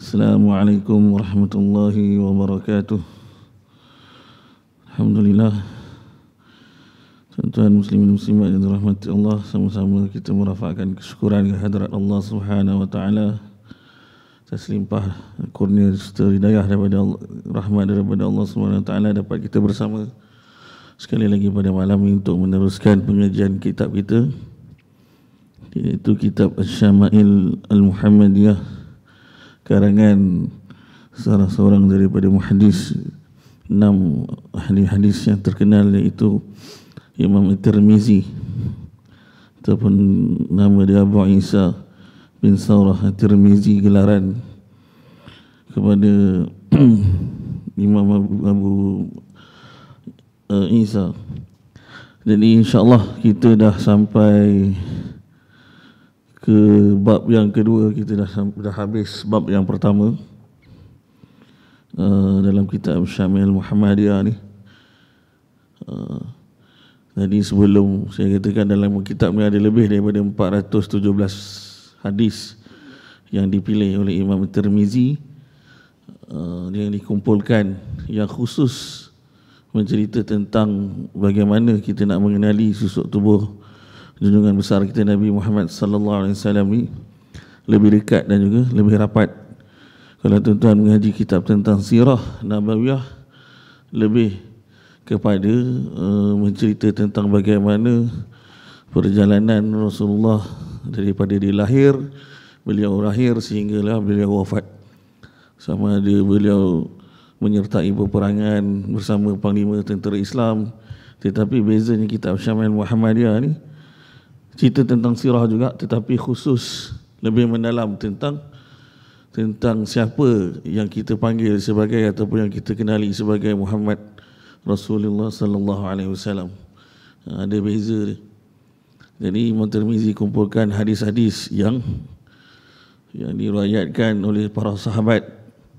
Assalamualaikum warahmatullahi wabarakatuh. Alhamdulillah. وبركاته الحمد Tuan-tuan Muslim Muslimat yang dirahmati Allah Sama-sama kita merafakkan kesyukuran ke hadrat Allah Subhanahu Wa Taala Atas limpah kurnia serta hidayah daripada Allah, rahmat daripada Allah Subhanahu Wa Taala Dapat kita bersama sekali lagi pada malam ini Untuk meneruskan pengajian kitab kita Iaitu kitab Al-Syama'il Al-Muhammadiyah karangan salah seorang daripada muhadis enam ahli hadis yang terkenal iaitu Imam Tirmizi ataupun nama dia Abu Isa bin Saurah Tirmizi gelaran kepada Imam Abu, Abu uh, Isa jadi insyaAllah kita dah sampai ke bab yang kedua kita dah dah habis bab yang pertama uh, dalam kitab Syamil Muhammadiyah ni uh, jadi sebelum saya katakan dalam kitab ni ada lebih daripada 417 hadis yang dipilih oleh Imam Tirmizi uh, yang dikumpulkan yang khusus mencerita tentang bagaimana kita nak mengenali susuk tubuh junjungan besar kita Nabi Muhammad sallallahu alaihi wasallam ni lebih dekat dan juga lebih rapat. Kalau tuan-tuan mengaji kitab tentang sirah Nabawiyah lebih kepada uh, mencerita tentang bagaimana perjalanan Rasulullah daripada dia lahir, beliau lahir sehinggalah beliau wafat. Sama ada beliau menyertai peperangan bersama panglima tentera Islam tetapi bezanya kitab Syamil Muhammadiyah ni cerita tentang sirah juga tetapi khusus lebih mendalam tentang tentang siapa yang kita panggil sebagai ataupun yang kita kenali sebagai Muhammad Rasulullah sallallahu alaihi wasallam. Ha, ada beza dia. Jadi Imam Tirmizi kumpulkan hadis-hadis yang yang diriwayatkan oleh para sahabat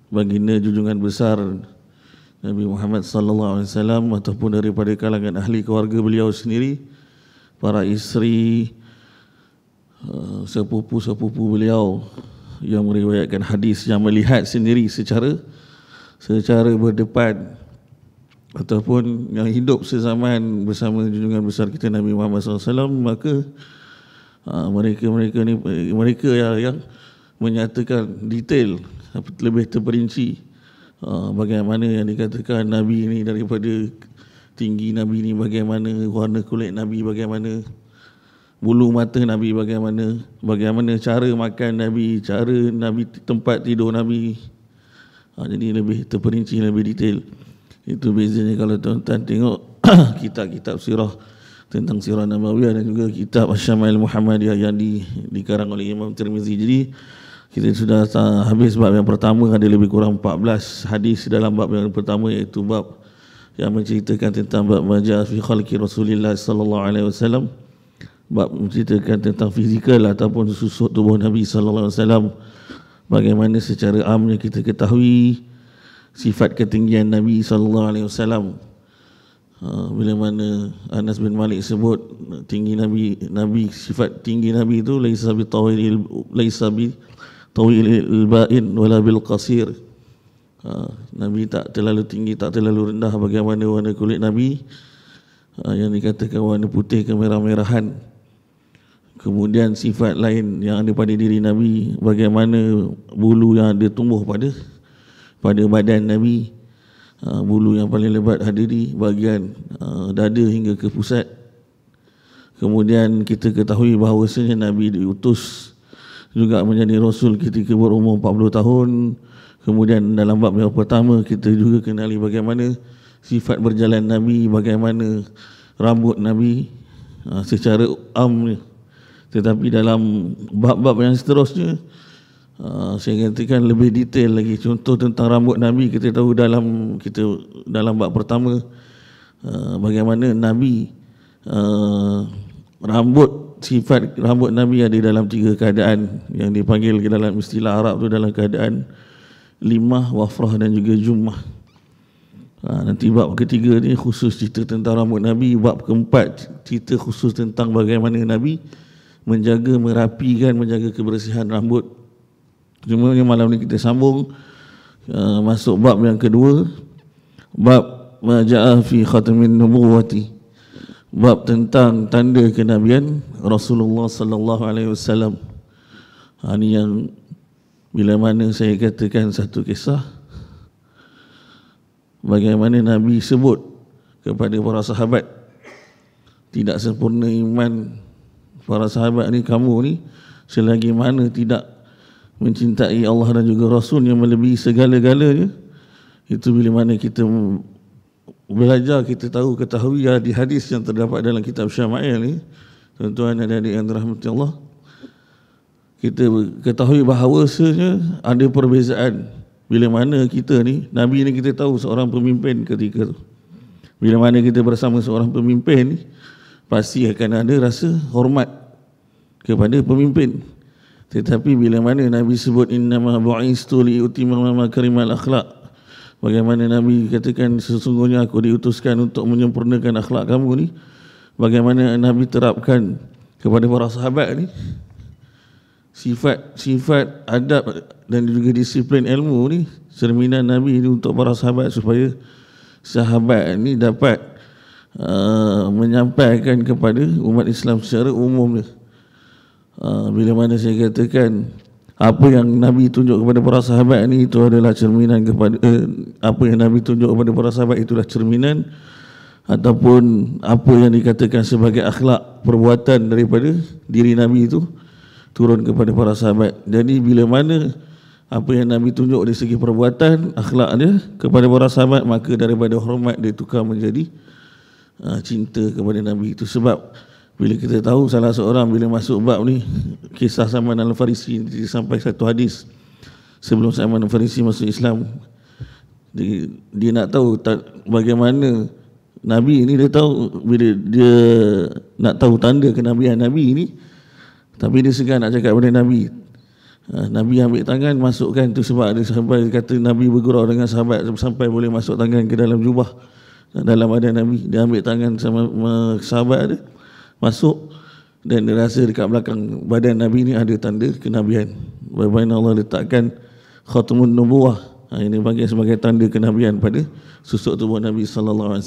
baginda junjungan besar Nabi Muhammad sallallahu alaihi wasallam ataupun daripada kalangan ahli keluarga beliau sendiri para isteri eh, sepupu-sepupu beliau yang meriwayatkan hadis yang melihat sendiri secara secara berdepan ataupun yang hidup sezaman bersama junjungan besar kita Nabi Muhammad SAW maka eh, mereka-mereka ni mereka yang, yang menyatakan detail lebih terperinci eh, bagaimana yang dikatakan Nabi ini daripada tinggi Nabi ni bagaimana, warna kulit Nabi bagaimana, bulu mata Nabi bagaimana, bagaimana cara makan Nabi, cara Nabi tempat tidur Nabi. Ha, jadi lebih terperinci, lebih detail. Itu bezanya kalau tuan-tuan tengok kitab-kitab sirah tentang sirah nabi dan juga kitab Asyamail Muhammadiyah yang di, dikarang oleh Imam Tirmizi. Jadi kita sudah habis bab yang pertama ada lebih kurang 14 hadis dalam bab yang pertama iaitu bab yang menceritakan tentang bab majaz fi khalqi Rasulillah sallallahu alaihi wasallam bab menceritakan tentang fizikal ataupun susut tubuh Nabi sallallahu alaihi wasallam bagaimana secara amnya kita ketahui sifat ketinggian Nabi sallallahu alaihi wasallam ha, bila mana Anas bin Malik sebut tinggi Nabi Nabi sifat tinggi Nabi itu laisa bi tawil laisa bi tawil bain wala bil qasir Ha, Nabi tak terlalu tinggi, tak terlalu rendah bagaimana warna kulit Nabi ha, yang dikatakan warna putih kemerah merahan Kemudian sifat lain yang ada pada diri Nabi, bagaimana bulu yang ada tumbuh pada pada badan Nabi. Ha, bulu yang paling lebat ada di bahagian dada hingga ke pusat. Kemudian kita ketahui bahawasanya Nabi diutus juga menjadi Rasul ketika berumur 40 tahun. Kemudian dalam bab yang pertama kita juga kenali bagaimana sifat berjalan Nabi, bagaimana rambut Nabi ha, secara am. Tetapi dalam bab-bab yang seterusnya ha, saya gantikan lebih detail lagi contoh tentang rambut Nabi kita tahu dalam kita dalam bab pertama ha, bagaimana Nabi rambut sifat rambut Nabi ada dalam tiga keadaan yang dipanggil dalam istilah Arab tu dalam keadaan Limah, Wafrah dan juga Jumah. Ha, nanti bab ketiga ni khusus cerita tentang rambut Nabi. Bab keempat cerita khusus tentang bagaimana Nabi menjaga, merapikan, menjaga kebersihan rambut. Cuma yang malam ni kita sambung uh, masuk bab yang kedua. Bab Maja'ah fi khatamin nubuwati. Bab tentang tanda kenabian Rasulullah sallallahu alaihi wasallam. Ha, ini yang bila mana saya katakan satu kisah bagaimana Nabi sebut kepada para sahabat tidak sempurna iman para sahabat ni kamu ni selagi mana tidak mencintai Allah dan juga Rasul yang melebihi segala-galanya itu bila mana kita belajar kita tahu ketahui ya, di hadis yang terdapat dalam kitab Syama'il ni tuan-tuan dan adik yang dirahmati Allah kita ketahui bahawa sebenarnya ada perbezaan bila mana kita ni nabi ni kita tahu seorang pemimpin ketika tu bila mana kita bersama seorang pemimpin ni pasti akan ada rasa hormat kepada pemimpin tetapi bila mana nabi sebut innama bu'istu li utima makarimal akhlak bagaimana nabi katakan sesungguhnya aku diutuskan untuk menyempurnakan akhlak kamu ni bagaimana nabi terapkan kepada para sahabat ni sifat sifat adab dan juga disiplin ilmu ni cerminan Nabi ni untuk para sahabat supaya sahabat ni dapat uh, menyampaikan kepada umat Islam secara umum uh, bila mana saya katakan apa yang Nabi tunjuk kepada para sahabat ni itu adalah cerminan kepada uh, apa yang Nabi tunjuk kepada para sahabat itulah cerminan ataupun apa yang dikatakan sebagai akhlak perbuatan daripada diri Nabi itu turun kepada para sahabat. Jadi bila mana apa yang Nabi tunjuk dari segi perbuatan, akhlak dia kepada para sahabat, maka daripada hormat dia tukar menjadi uh, cinta kepada Nabi itu. Sebab bila kita tahu salah seorang bila masuk bab ni, kisah Salman Al-Farisi sampai satu hadis sebelum Salman Al-Farisi masuk Islam, dia, dia nak tahu ta, bagaimana Nabi ini dia tahu bila dia nak tahu tanda kenabian Nabi ini, Nabi ini tapi dia segan nak cakap kepada Nabi. Ha, Nabi ambil tangan masukkan tu sebab dia sampai kata Nabi bergurau dengan sahabat sampai boleh masuk tangan ke dalam jubah ha, dalam ada Nabi dia ambil tangan sama sahabat dia masuk dan dia rasa dekat belakang badan Nabi ni ada tanda kenabian bagaimana Allah letakkan khatmun nubuah ha, ini bagi sebagai tanda kenabian pada susuk tubuh Nabi SAW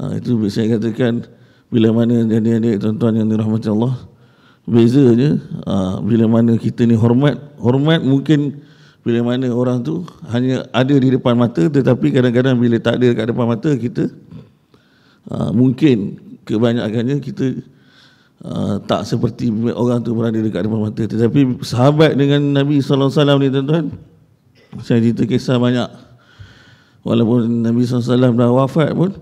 ha, itu saya katakan bila mana jadi adik tuan-tuan yang dirahmati Allah Bezanya ah, bila mana kita ni hormat Hormat mungkin bila mana orang tu hanya ada di depan mata Tetapi kadang-kadang bila tak ada kat depan mata kita ah, Mungkin kebanyakannya kita ah, tak seperti orang tu berada di depan mata Tetapi sahabat dengan Nabi SAW ni tuan-tuan Saya cerita kisah banyak Walaupun Nabi SAW dah wafat pun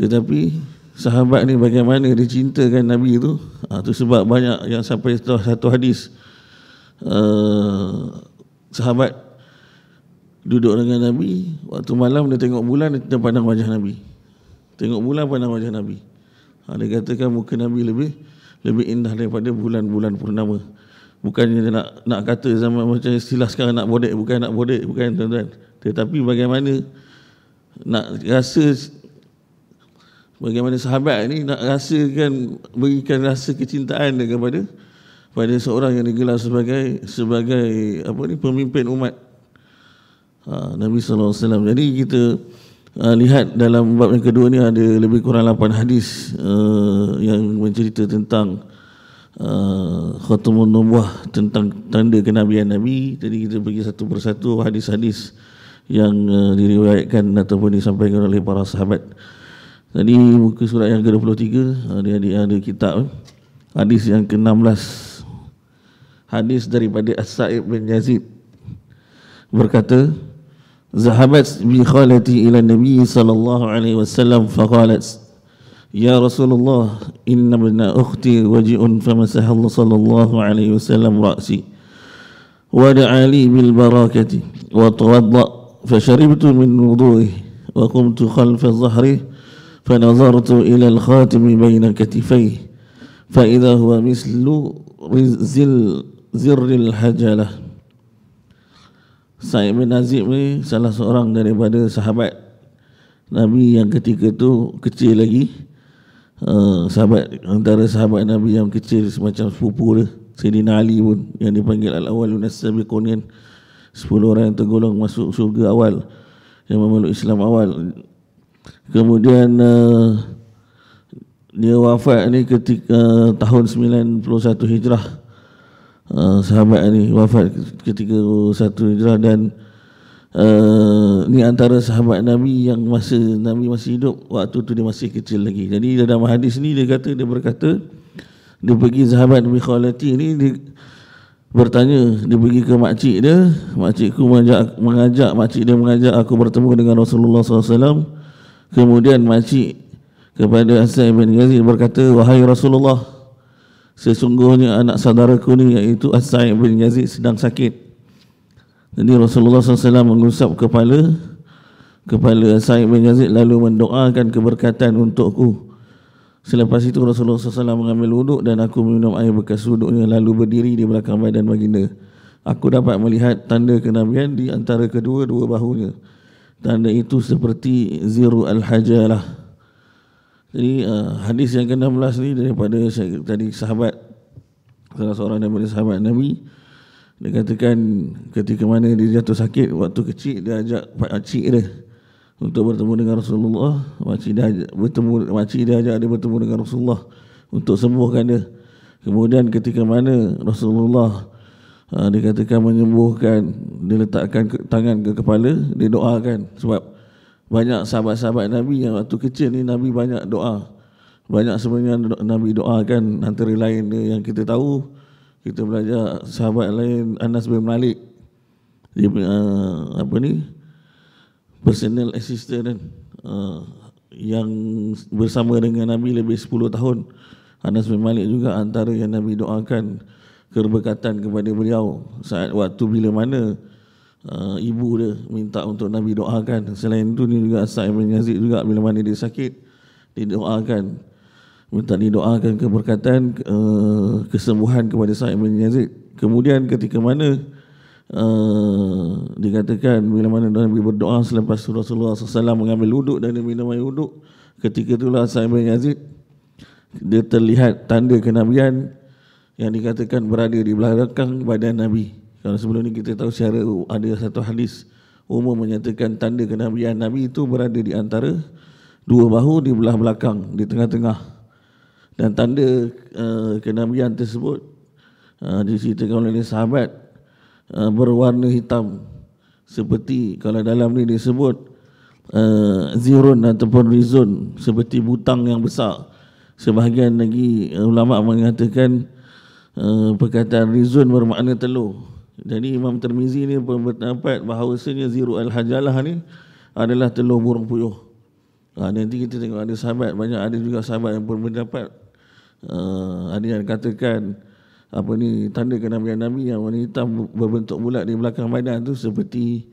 Tetapi sahabat ni bagaimana dia cintakan Nabi tu ha, tu sebab banyak yang sampai satu hadis uh, sahabat duduk dengan Nabi waktu malam dia tengok bulan dia pandang wajah Nabi tengok bulan pandang wajah Nabi ha, dia katakan muka Nabi lebih lebih indah daripada bulan-bulan purnama bukan dia nak nak kata zaman macam istilah sekarang nak bodek bukan nak bodek bukan tuan-tuan tetapi bagaimana nak rasa bagaimana sahabat ini nak rasakan berikan rasa kecintaan dia kepada pada seorang yang digelar sebagai sebagai apa ni pemimpin umat ha, Nabi sallallahu alaihi wasallam. Jadi kita ha, lihat dalam bab yang kedua ni ada lebih kurang 8 hadis uh, yang mencerita tentang uh, ha, khatamun nubuah tentang tanda kenabian Nabi. Jadi kita pergi satu persatu hadis-hadis yang uh, diriwayatkan ataupun disampaikan oleh para sahabat. Tadi muka surat yang ke-23 adik eh, ada ada kitab eh. Hadis yang ke-16 Hadis daripada As-Sa'ib bin Yazid Berkata Zahabat bi khalati ila Nabi sallallahu alaihi wasallam faqalat Ya Rasulullah inna bina ukhti waji'un famasahallahu sallallahu alaihi wasallam ra'si wa da'a bil barakati wa tawadda fasharibtu min wudu'i wa qumtu khalfa dhahrihi فنظرت إلى الخاتم بين كتفيه فإذا هو مثل رزل زر الحجلة Sa'id bin Azib ni salah seorang daripada sahabat Nabi yang ketika tu kecil lagi uh, sahabat antara sahabat Nabi yang kecil semacam sepupu dia Sayyidina Ali pun yang dipanggil Al-Awalun As-Sabiqun 10 orang yang tergolong masuk surga awal yang memeluk Islam awal Kemudian eh, dia wafat ni ketika uh, tahun 91 Hijrah. Eh, sahabat ni wafat ketika 1 Hijrah dan uh, ni antara sahabat Nabi yang masa Nabi masih hidup waktu tu dia masih kecil lagi. Jadi dalam hadis ni dia kata dia berkata dia pergi sahabat Nabi Khalati ni dia bertanya dia pergi ke makcik dia makcik mengajak, mengajak makcik dia mengajak aku bertemu dengan Rasulullah SAW Kemudian makcik kepada Hasan bin Ghazi berkata, Wahai Rasulullah, sesungguhnya anak saudaraku ni iaitu Hasan bin Ghazi sedang sakit. Jadi Rasulullah SAW mengusap kepala kepala Sa'id bin Yazid lalu mendoakan keberkatan untukku. Selepas itu Rasulullah SAW mengambil wuduk dan aku minum air bekas wuduknya lalu berdiri di belakang badan baginda. Aku dapat melihat tanda kenabian di antara kedua-dua bahunya tanda itu seperti ziru al-hajalah jadi uh, hadis yang ke-16 ni daripada tadi sahabat salah seorang daripada sahabat Nabi dia katakan ketika mana dia jatuh sakit waktu kecil dia ajak Pak pakcik dia untuk bertemu dengan Rasulullah makcik dia ajak, bertemu, makcik dia ajak dia bertemu dengan Rasulullah untuk sembuhkan dia kemudian ketika mana Rasulullah uh, ah, dikatakan menyembuhkan dia letakkan ke, tangan ke kepala dia doakan sebab banyak sahabat-sahabat Nabi yang waktu kecil ni Nabi banyak doa banyak sebenarnya Nabi doakan antara lain dia yang kita tahu kita belajar sahabat lain Anas bin Malik dia uh, apa ni personal assistant kan? uh, yang bersama dengan Nabi lebih 10 tahun Anas bin Malik juga antara yang Nabi doakan keberkatan kepada beliau saat waktu bila mana uh, ibu dia minta untuk Nabi doakan selain itu ni juga Asad bin Yazid juga bila mana dia sakit dia doakan minta dia doakan keberkatan uh, kesembuhan kepada Sa'id bin Yazid kemudian ketika mana uh, dikatakan bila mana Nabi berdoa selepas Rasulullah SAW mengambil wuduk dan dia minum air wuduk ketika itulah Sa'id bin Yazid dia terlihat tanda kenabian yang dikatakan berada di belakang badan Nabi. Kalau sebelum ini kita tahu secara ada satu hadis umum menyatakan tanda kenabian Nabi itu berada di antara dua bahu di belah belakang, di tengah-tengah. Dan tanda uh, kenabian tersebut uh, diceritakan oleh sahabat uh, berwarna hitam seperti kalau dalam ini disebut uh, zirun ataupun rizun seperti butang yang besar. Sebahagian lagi ulama mengatakan Eh, perkataan rizun bermakna telur. Jadi Imam Termizi ni berpendapat bahawasanya ziru al-hajalah ni adalah telur burung puyuh. Ha, nanti kita tengok ada sahabat, banyak ada juga sahabat yang pun berpendapat. Uh, ada yang katakan apa ni tanda kenabian Nabi yang warna hitam berbentuk bulat di belakang badan tu seperti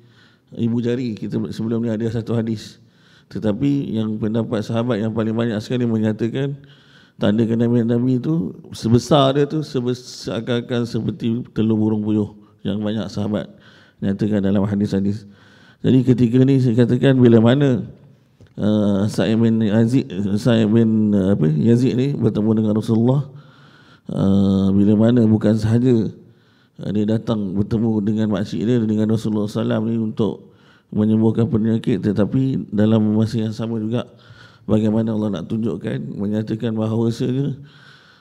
ibu jari. Kita sebelum ni ada satu hadis. Tetapi yang pendapat sahabat yang paling banyak sekali menyatakan tanda kenabian Nabi itu sebesar dia tu seakan-akan seperti telur burung puyuh yang banyak sahabat nyatakan dalam hadis-hadis. Jadi ketika ni saya katakan bila mana uh, Sa'id bin Aziz Sa'id bin uh, apa Yazid ni bertemu dengan Rasulullah uh, bila mana bukan sahaja uh, dia datang bertemu dengan makcik dia dengan Rasulullah sallallahu alaihi ni untuk menyembuhkan penyakit tetapi dalam masa yang sama juga bagaimana Allah nak tunjukkan menyatakan bahawasanya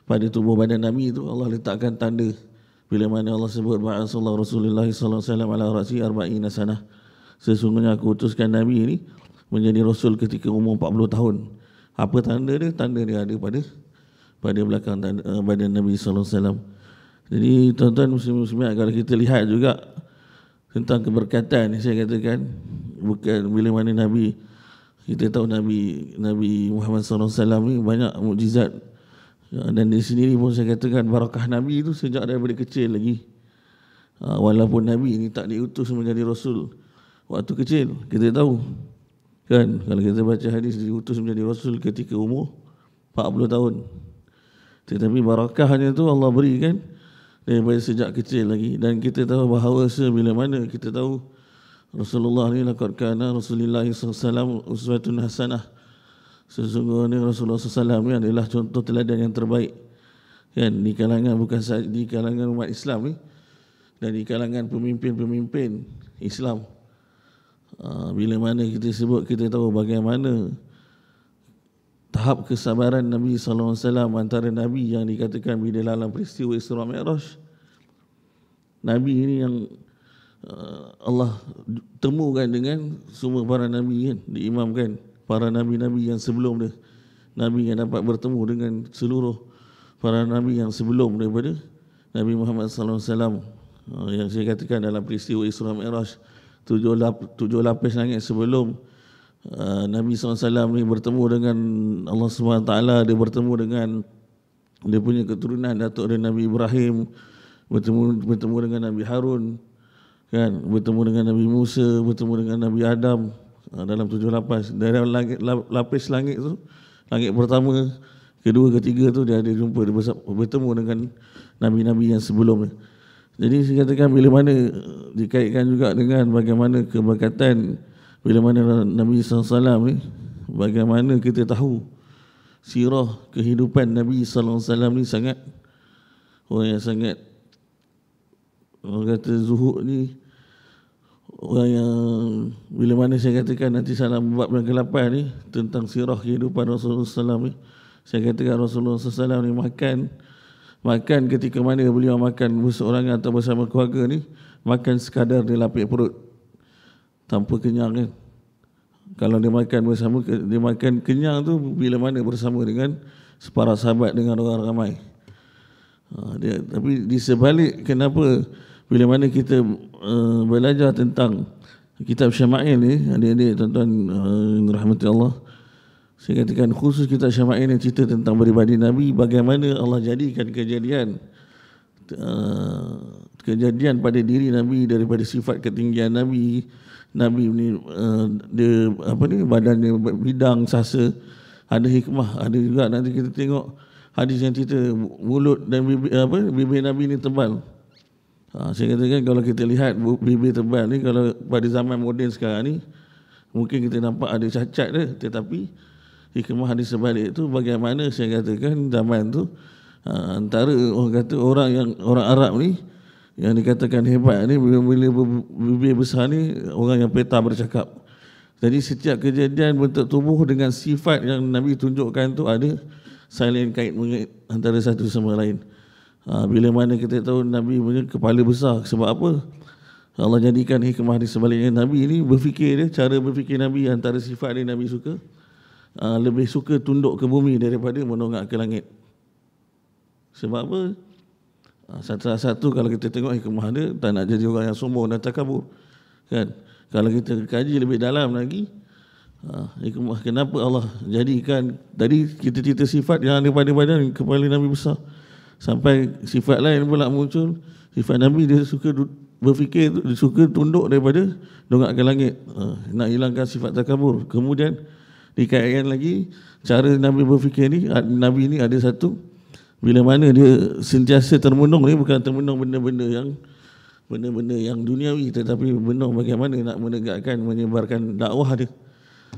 pada tubuh badan Nabi itu Allah letakkan tanda bila mana Allah sebut ba'asallahu Rasulullah S.A.W. alaihi wasallam ala ra'si arba'ina sana sesungguhnya aku utuskan Nabi ini menjadi rasul ketika umur 40 tahun apa tanda dia tanda dia ada pada pada belakang tanda, eh, badan Nabi S.A.W. jadi tuan-tuan muslim-muslimat kalau kita lihat juga tentang keberkatan ni saya katakan bukan bila mana Nabi kita tahu Nabi Nabi Muhammad SAW ni banyak mukjizat ya, dan di sini pun saya katakan barakah Nabi itu sejak daripada kecil lagi ha, walaupun Nabi ini tak diutus menjadi Rasul waktu kecil kita tahu kan kalau kita baca hadis diutus menjadi Rasul ketika umur 40 tahun tetapi barakahnya tu Allah berikan daripada sejak kecil lagi dan kita tahu bahawa sebila mana kita tahu Rasulullah ni laqad kana Rasulillah sallallahu uswatun hasanah. Sesungguhnya Rasulullah S.A.W. alaihi adalah contoh teladan yang terbaik. Kan di kalangan bukan sahaja, di kalangan umat Islam ni dan di kalangan pemimpin-pemimpin Islam. Ah, bila mana kita sebut kita tahu bagaimana tahap kesabaran Nabi sallallahu alaihi wasallam antara nabi yang dikatakan bila dalam peristiwa Isra Miraj. Nabi ini yang Eh, Allah temukan dengan semua para nabi kan diimamkan para nabi-nabi yang sebelum dia nabi yang dapat bertemu dengan seluruh para nabi yang sebelum daripada Nabi Muhammad sallallahu alaihi wasallam eh, yang saya katakan dalam peristiwa Isra Mikraj tujuh, lap, tujuh lapis langit sebelum eh, Nabi sallallahu alaihi wasallam ni bertemu dengan Allah Subhanahu taala dia bertemu dengan dia punya keturunan datuk dari Nabi Ibrahim bertemu bertemu dengan Nabi Harun kan bertemu dengan Nabi Musa bertemu dengan Nabi Adam ah, dalam tujuh lapis dari langit, lapis langit tu langit pertama kedua ketiga tu dia ada jumpa dia bertemu dengan nabi-nabi yang sebelumnya jadi saya katakan bila mana eh, dikaitkan juga dengan bagaimana keberkatan bila mana Nabi SAW ni bagaimana kita tahu sirah kehidupan Nabi SAW ni sangat orang yang sangat Orang kata zuhud ni Orang yang Bila mana saya katakan nanti salam bab yang ke-8 ni Tentang sirah kehidupan Rasulullah SAW ni Saya katakan Rasulullah SAW ni makan Makan ketika mana beliau makan Seorang atau bersama keluarga ni Makan sekadar dia lapik perut Tanpa kenyang kan Kalau dia makan bersama Dia makan kenyang tu bila mana bersama dengan Separa sahabat dengan orang ramai ha, dia, Tapi di sebalik Kenapa bila mana kita uh, belajar tentang kitab Syama'il ni, adik-adik tuan-tuan uh, eh, rahmati Allah, saya katakan khusus kitab Syama'il ni cerita tentang beribadi Nabi, bagaimana Allah jadikan kejadian uh, kejadian pada diri Nabi daripada sifat ketinggian Nabi Nabi ni uh, dia apa ni badannya bidang sasa ada hikmah ada juga nanti kita tengok hadis yang cerita mulut dan bibir, apa bibir Nabi ni tebal Ha, saya katakan kalau kita lihat Bibi tebal ni, kalau pada zaman moden sekarang ni, mungkin kita nampak ada cacat dia, tetapi hikmah di sebalik itu bagaimana saya katakan zaman tu ha, antara orang kata orang yang orang Arab ni yang dikatakan hebat ni bila-bila besar ni orang yang peta bercakap. Jadi setiap kejadian bentuk tubuh dengan sifat yang Nabi tunjukkan tu ada saling kait mengait antara satu sama lain. Ha, bila mana kita tahu Nabi punya kepala besar sebab apa? Allah jadikan hikmah di sebaliknya Nabi ini berfikir dia cara berfikir Nabi antara sifat dia Nabi suka ha, lebih suka tunduk ke bumi daripada menongak ke langit. Sebab apa? Ha, satu-satu kalau kita tengok hikmah dia tak nak jadi orang yang sombong dan kabur Kan? Kalau kita kaji lebih dalam lagi ha, hikmah kenapa Allah jadikan tadi kita cerita sifat yang ada pada badan kepala Nabi besar sampai sifat lain pula muncul sifat Nabi dia suka berfikir dia suka tunduk daripada dongak ke langit ha, nak hilangkan sifat takabur kemudian dikaitkan lagi cara Nabi berfikir ni Nabi ni ada satu bila mana dia sentiasa termenung ni bukan termenung benda-benda yang benda-benda yang duniawi tetapi benar bagaimana nak menegakkan menyebarkan dakwah dia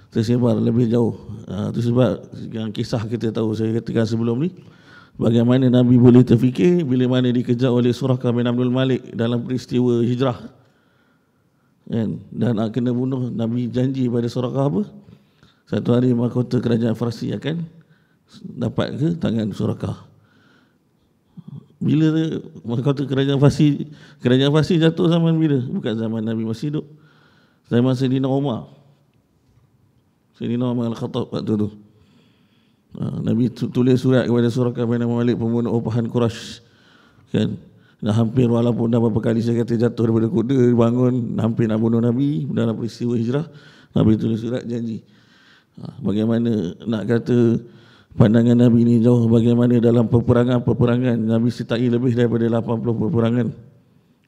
tersebar lebih jauh. Ha, itu sebab yang kisah kita tahu saya katakan sebelum ni bagaimana Nabi boleh terfikir bila mana dikejar oleh surah bin Abdul Malik dalam peristiwa hijrah kan? dan nak kena bunuh Nabi janji pada surah apa satu hari mahkota kerajaan Farsi akan dapat ke tangan surah bila mahkota kerajaan Farsi kerajaan Farsi jatuh zaman bila bukan zaman Nabi masih hidup zaman Sayyidina Umar Sayyidina Umar Al-Khattab waktu tu. Ha, Nabi tulis surat kepada surah kepada Malik pembunuh Upahan Quraish kan dah hampir walaupun dah beberapa kali saya kata jatuh daripada kuda bangun hampir nak bunuh Nabi dalam peristiwa hijrah Nabi tulis surat janji ha, bagaimana nak kata pandangan Nabi ini jauh bagaimana dalam peperangan-peperangan Nabi sertai lebih daripada 80 peperangan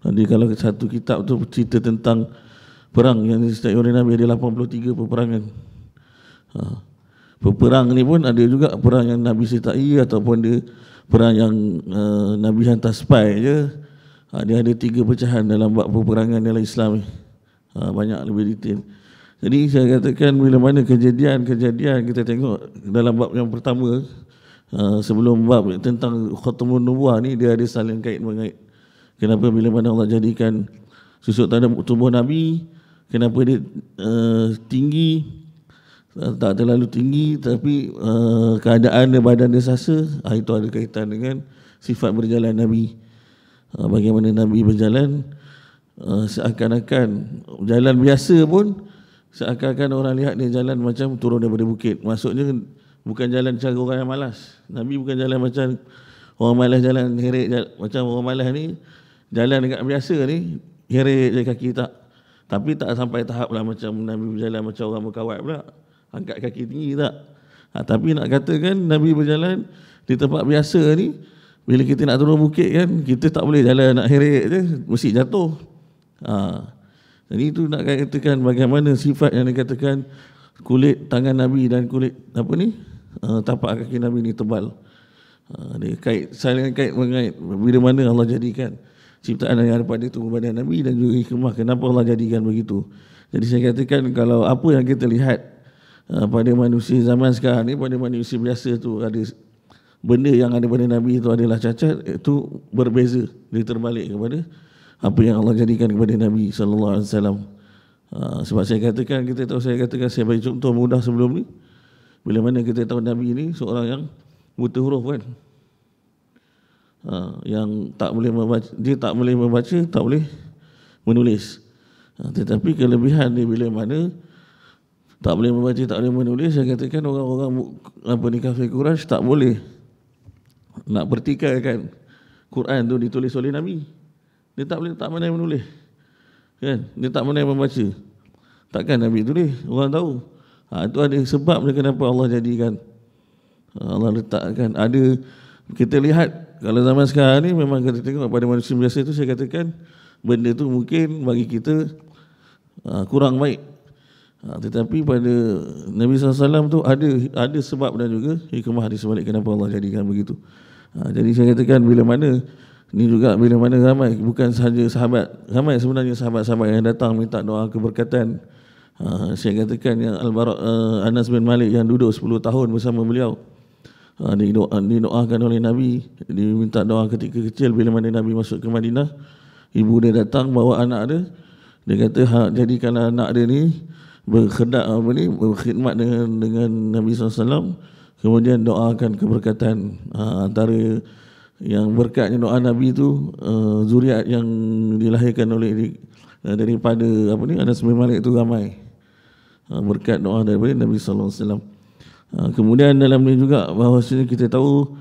jadi kalau satu kitab tu cerita tentang perang yang disertai oleh Nabi ada 83 peperangan ha. Perang ni pun ada juga perang yang Nabi sertai ataupun dia perang yang uh, Nabi hantar spy je. Ha, dia ada tiga pecahan dalam bab peperangan dalam Islam ni. Ha, banyak lebih detail. Jadi saya katakan bila mana kejadian-kejadian kita tengok dalam bab yang pertama uh, sebelum bab tentang khatamun nubuah ni dia ada saling kait mengait. Kenapa bila mana Allah jadikan susut tanda tubuh Nabi, kenapa dia uh, tinggi, Eh, tak terlalu tinggi tapi uh, keadaan dia badan dia sasa uh, itu ada kaitan dengan sifat berjalan Nabi uh, bagaimana Nabi berjalan uh, seakan-akan jalan biasa pun seakan-akan orang lihat dia jalan macam turun daripada bukit maksudnya bukan jalan macam orang yang malas Nabi bukan jalan macam orang malas jalan heret jalan. macam orang malas ni jalan dekat biasa ni heret je kaki tak tapi tak sampai tahap lah macam Nabi berjalan macam orang berkawat pula angkat kaki tinggi tak. Ha, tapi nak katakan Nabi berjalan di tempat biasa ni, bila kita nak turun bukit kan, kita tak boleh jalan nak heret je, mesti jatuh. Ha. Jadi itu nak katakan bagaimana sifat yang dikatakan kulit tangan Nabi dan kulit apa ni? Uh, tapak kaki Nabi ni tebal. Ha, dia kait, saya dengan kait mengait bila mana Allah jadikan ciptaan yang ada pada tubuh badan Nabi dan juga hikmah kenapa Allah jadikan begitu. Jadi saya katakan kalau apa yang kita lihat Ah, pada manusia zaman sekarang ni pada manusia biasa tu ada benda yang ada pada nabi itu adalah cacat itu berbeza dia terbalik kepada apa yang Allah jadikan kepada nabi sallallahu alaihi wasallam ah, sebab saya katakan kita tahu saya katakan saya bagi contoh mudah sebelum ni bila mana kita tahu nabi ni seorang yang buta huruf kan ah, yang tak boleh membaca dia tak boleh membaca tak boleh menulis tetapi kelebihan dia bila mana tak boleh membaca, tak boleh menulis, saya katakan orang-orang apa ni kafir Quran, tak boleh nak bertikai kan? Quran tu ditulis oleh Nabi. Dia tak boleh tak mana yang menulis. Kan? Dia tak mana yang membaca. Takkan Nabi tulis, orang tahu. Ha, itu ada sebab dia kenapa Allah jadikan. Allah letakkan. Ada, kita lihat kalau zaman sekarang ni memang kita tengok pada manusia biasa tu saya katakan benda tu mungkin bagi kita ha, kurang baik Ha, tetapi pada Nabi SAW tu ada ada sebab dan juga hikmah di sebalik kenapa Allah jadikan begitu. Ha, jadi saya katakan bila mana ini juga bila mana ramai bukan sahaja sahabat ramai sebenarnya sahabat-sahabat yang datang minta doa keberkatan. Ha, saya katakan yang al uh, eh, Anas bin Malik yang duduk 10 tahun bersama beliau ha, di doakan oleh Nabi diminta doa ketika kecil bila mana Nabi masuk ke Madinah ibu dia datang bawa anak dia dia kata ha, jadikanlah anak dia ni berkhidmat apa ni berkhidmat dengan dengan Nabi SAW kemudian doakan keberkatan ha, antara yang berkatnya doa Nabi tu ha, zuriat yang dilahirkan oleh ha, daripada apa ni Anas bin Malik tu ramai berkat doa daripada Nabi SAW kemudian dalam ni juga bahawa sini kita tahu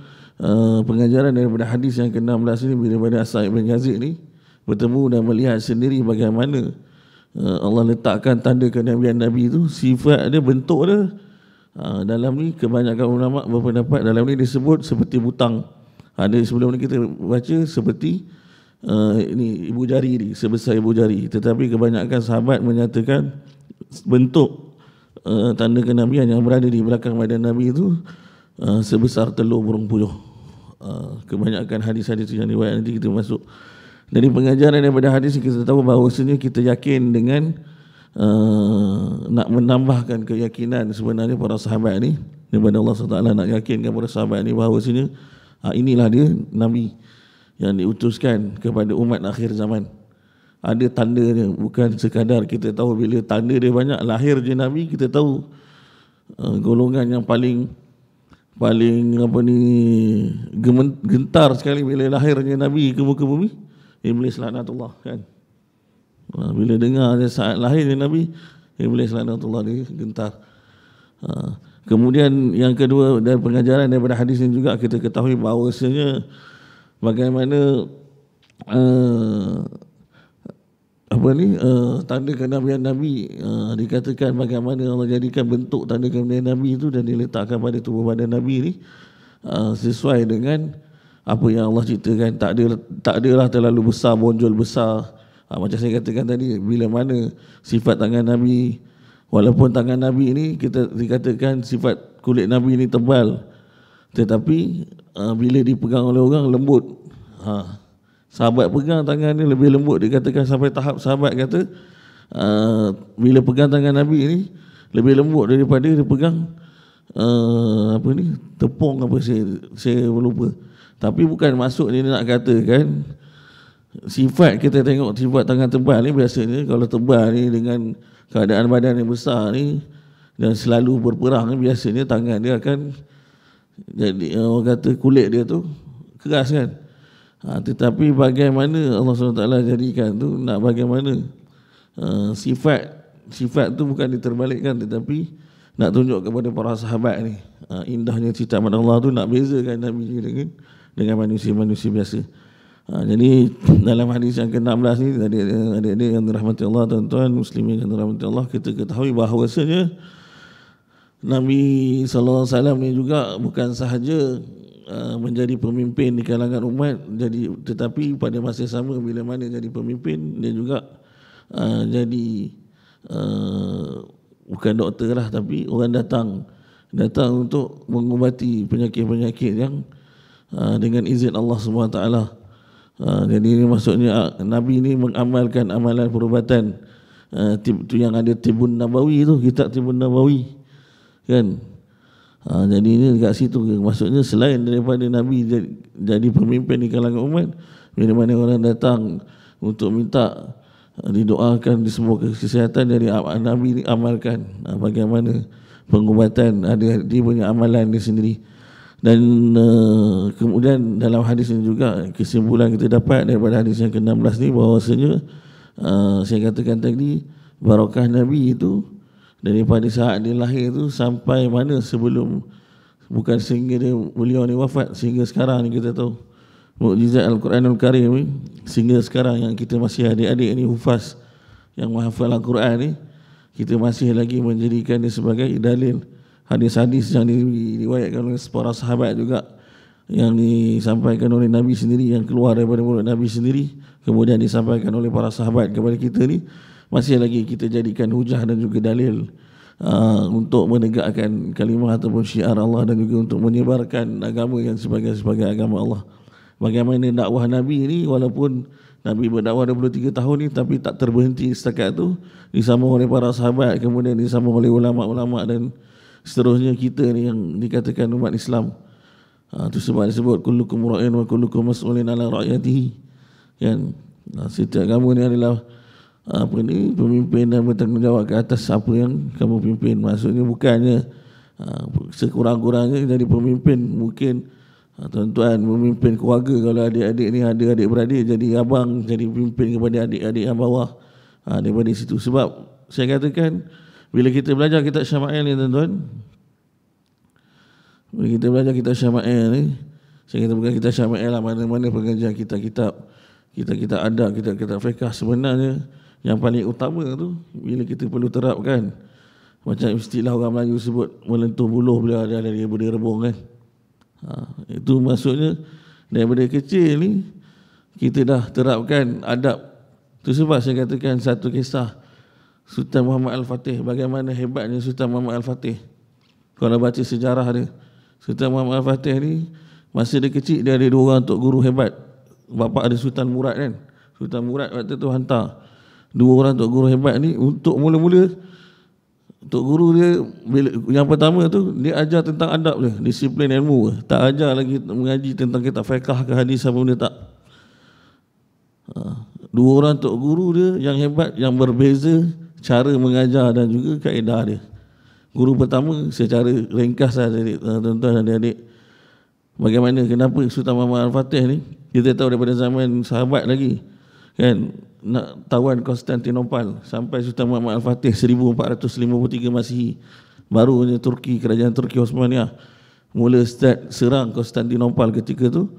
pengajaran daripada hadis yang ke-16 ni daripada Asa'id bin Yazid ni bertemu dan melihat sendiri bagaimana uh, Eh, Allah letakkan tanda kenabian Nabi itu sifat dia bentuk dia ha, dalam ni kebanyakan ulama berpendapat dalam ni disebut seperti butang ada ha, sebelum ni kita baca seperti eh, ini ibu jari ni sebesar ibu jari tetapi kebanyakan sahabat menyatakan bentuk eh, tanda kenabian yang berada di belakang badan Nabi itu sebesar telur burung puyuh ha, kebanyakan hadis-hadis yang diwayat nanti kita masuk dari pengajaran daripada hadis kita tahu bahawa bahawasanya kita yakin dengan uh, nak menambahkan keyakinan sebenarnya para sahabat ni daripada Allah SWT nak yakinkan para sahabat ni bahawasanya uh, inilah dia Nabi yang diutuskan kepada umat akhir zaman. Ada tanda dia bukan sekadar kita tahu bila tanda dia banyak lahir je Nabi kita tahu uh, golongan yang paling paling apa ni gentar sekali bila lahirnya Nabi ke muka bumi. Iblis laknatullah kan. Ah, bila dengar dia saat lahir dia Nabi, Iblis laknatullah dia gentar. Ah, kemudian yang kedua dari pengajaran daripada hadis ini juga kita ketahui bahawa sebenarnya bagaimana uh, apa ni uh, tanda kenabian Nabi uh, dikatakan bagaimana Allah jadikan bentuk tanda kenabian Nabi itu dan diletakkan pada tubuh badan Nabi ini uh, sesuai dengan apa yang Allah ceritakan tak ada tak adalah terlalu besar bonjol besar ha, macam saya katakan tadi bila mana sifat tangan nabi walaupun tangan nabi ini kita dikatakan sifat kulit nabi ini tebal tetapi ha, bila dipegang oleh orang lembut ha sahabat pegang tangan ini lebih lembut dikatakan sampai tahap sahabat kata uh, bila pegang tangan nabi ini lebih lembut daripada dia pegang ha, apa ni tepung apa saya saya lupa tapi bukan masuk ni nak katakan sifat kita tengok sifat tangan tebal ni biasanya kalau tebal ni dengan keadaan badan yang besar ni dan selalu berperang ni biasanya tangan dia akan jadi eh, orang kata kulit dia tu keras kan. Ha, tetapi bagaimana Allah SWT jadikan tu nak bagaimana ha, sifat sifat tu bukan diterbalikkan tetapi nak tunjuk kepada para sahabat ni ha, indahnya cita Allah tu nak bezakan Nabi dengan dengan manusia-manusia biasa. Ha, jadi dalam hadis yang ke-16 ni tadi adik-adik yang dirahmati Allah tuan-tuan muslimin yang dirahmati Allah kita ketahui bahawasanya Nabi sallallahu alaihi wasallam ni juga bukan sahaja ha, menjadi pemimpin di kalangan umat jadi tetapi pada masa yang sama bila mana jadi pemimpin dia juga uh, jadi uh, bukan doktor lah tapi orang datang datang untuk mengubati penyakit-penyakit yang Ah, dengan izin Allah SWT uh, ah, jadi ini maksudnya ah, Nabi ini mengamalkan amalan perubatan uh, yang ada Tibun Nabawi itu kitab Tibun Nabawi kan jadi ini dekat situ maksudnya selain daripada Nabi jadi, pemimpin di kalangan umat bila mana orang datang untuk minta didoakan di semua kesihatan dari Nabi ini amalkan bagaimana pengubatan ada dia punya amalan dia sendiri dan uh, kemudian dalam hadis ini juga kesimpulan kita dapat daripada hadis yang ke-16 ni bahawasanya uh, saya katakan tadi barakah Nabi itu daripada saat dia lahir itu sampai mana sebelum bukan sehingga dia, beliau ni wafat sehingga sekarang ni kita tahu mukjizat Al-Quranul Karim ni sehingga sekarang yang kita masih adik-adik ni hufaz yang menghafal Al-Quran ni kita masih lagi menjadikan dia sebagai dalil hadis-hadis yang diriwayatkan oleh para sahabat juga yang disampaikan oleh Nabi sendiri yang keluar daripada mulut Nabi sendiri kemudian disampaikan oleh para sahabat kepada kita ni masih lagi kita jadikan hujah dan juga dalil uh, untuk menegakkan kalimah ataupun syiar Allah dan juga untuk menyebarkan agama yang sebagai sebagai agama Allah bagaimana dakwah Nabi ni walaupun Nabi berdakwah 23 tahun ni tapi tak terhenti setakat tu disambung oleh para sahabat kemudian disambung oleh ulama-ulama dan seterusnya kita ni yang dikatakan umat Islam ha, tu sebab disebut kullukum ra'in wa kullukum mas'ulin ala ra'yatihi kan ha, setiap kamu ni adalah ah, apa ni pemimpin dan bertanggungjawab ke atas apa yang kamu pimpin maksudnya bukannya ha, sekurang-kurangnya jadi pemimpin mungkin ha, tuan-tuan memimpin keluarga kalau adik-adik ni ada adik-beradik jadi abang jadi pimpin kepada adik-adik yang bawah ha, daripada situ sebab saya katakan, bila kita belajar kita Syama'il ni tuan-tuan Bila kita belajar kita Syama'il ni Saya kata bukan kitab Syama'il lah Mana-mana pengajian kitab-kitab Kitab-kitab adab, kitab-kitab fiqah Sebenarnya yang paling utama tu Bila kita perlu terapkan Macam istilah orang Melayu sebut Melentuh buluh bila ada dari budi rebung kan ha, Itu maksudnya dari Daripada kecil ni Kita dah terapkan adab Itu sebab saya katakan satu kisah Sultan Muhammad Al-Fatih. Bagaimana hebatnya Sultan Muhammad Al-Fatih. Kalau baca sejarah dia. Sultan Muhammad Al-Fatih ni, masa dia kecil dia ada dua orang tok guru hebat. Bapa ada Sultan Murad kan. Sultan Murad waktu tu hantar. Dua orang tok guru hebat ni untuk mula-mula Tok Guru dia yang pertama tu dia ajar tentang adab dia, disiplin ilmu. Tak ajar lagi mengaji tentang kitab fiqh ke hadis apa benda tak. Ha. Dua orang tok guru dia yang hebat yang berbeza cara mengajar dan juga kaedah dia. Guru pertama secara ringkas lah, eh, tuan-tuan dan adik-adik bagaimana kenapa Sultan Muhammad Al-Fatih ni kita tahu daripada zaman sahabat lagi kan nak tawan Konstantinopel sampai Sultan Muhammad Al-Fatih 1453 Masihi punya Turki kerajaan Turki Osmania mula start serang Konstantinopel ketika tu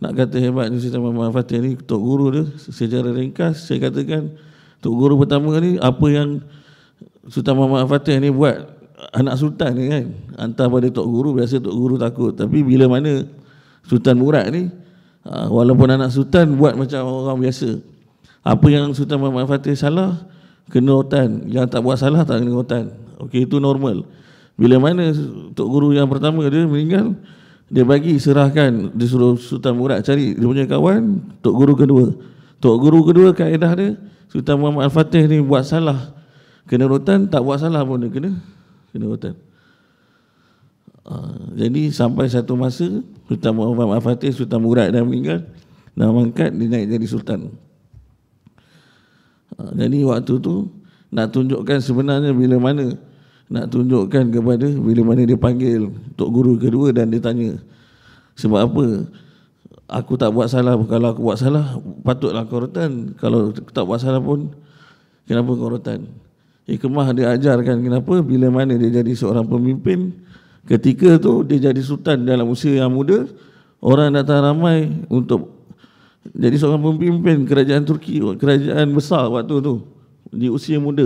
nak kata hebat Sultan Muhammad Al-Fatih ni tok guru dia sejarah ringkas saya katakan Tok Guru pertama ni apa yang Sultan Muhammad Fatih ni buat anak Sultan ni kan hantar pada Tok Guru biasa Tok Guru takut tapi bila mana Sultan Murad ni ha, walaupun anak Sultan buat macam orang biasa apa yang Sultan Muhammad Fatih salah kena rotan yang tak buat salah tak kena rotan ok itu normal bila mana Tok Guru yang pertama dia meninggal dia bagi serahkan dia suruh Sultan Murad cari dia punya kawan Tok Guru kedua Tok Guru kedua kaedah dia Sultan Muhammad Al-Fatih ni buat salah kena rotan tak buat salah pun dia kena kena rotan uh, jadi sampai satu masa Sultan Muhammad Al-Fatih Sultan Murad dah meninggal dah mangkat dia naik jadi Sultan uh, jadi waktu tu nak tunjukkan sebenarnya bila mana nak tunjukkan kepada bila mana dia panggil Tok Guru kedua dan dia tanya sebab apa aku tak buat salah kalau aku buat salah patutlah kau rotan kalau aku tak buat salah pun kenapa kau rotan hikmah dia ajarkan kenapa bila mana dia jadi seorang pemimpin ketika tu dia jadi sultan dalam usia yang muda orang datang ramai untuk jadi seorang pemimpin kerajaan Turki kerajaan besar waktu tu di usia muda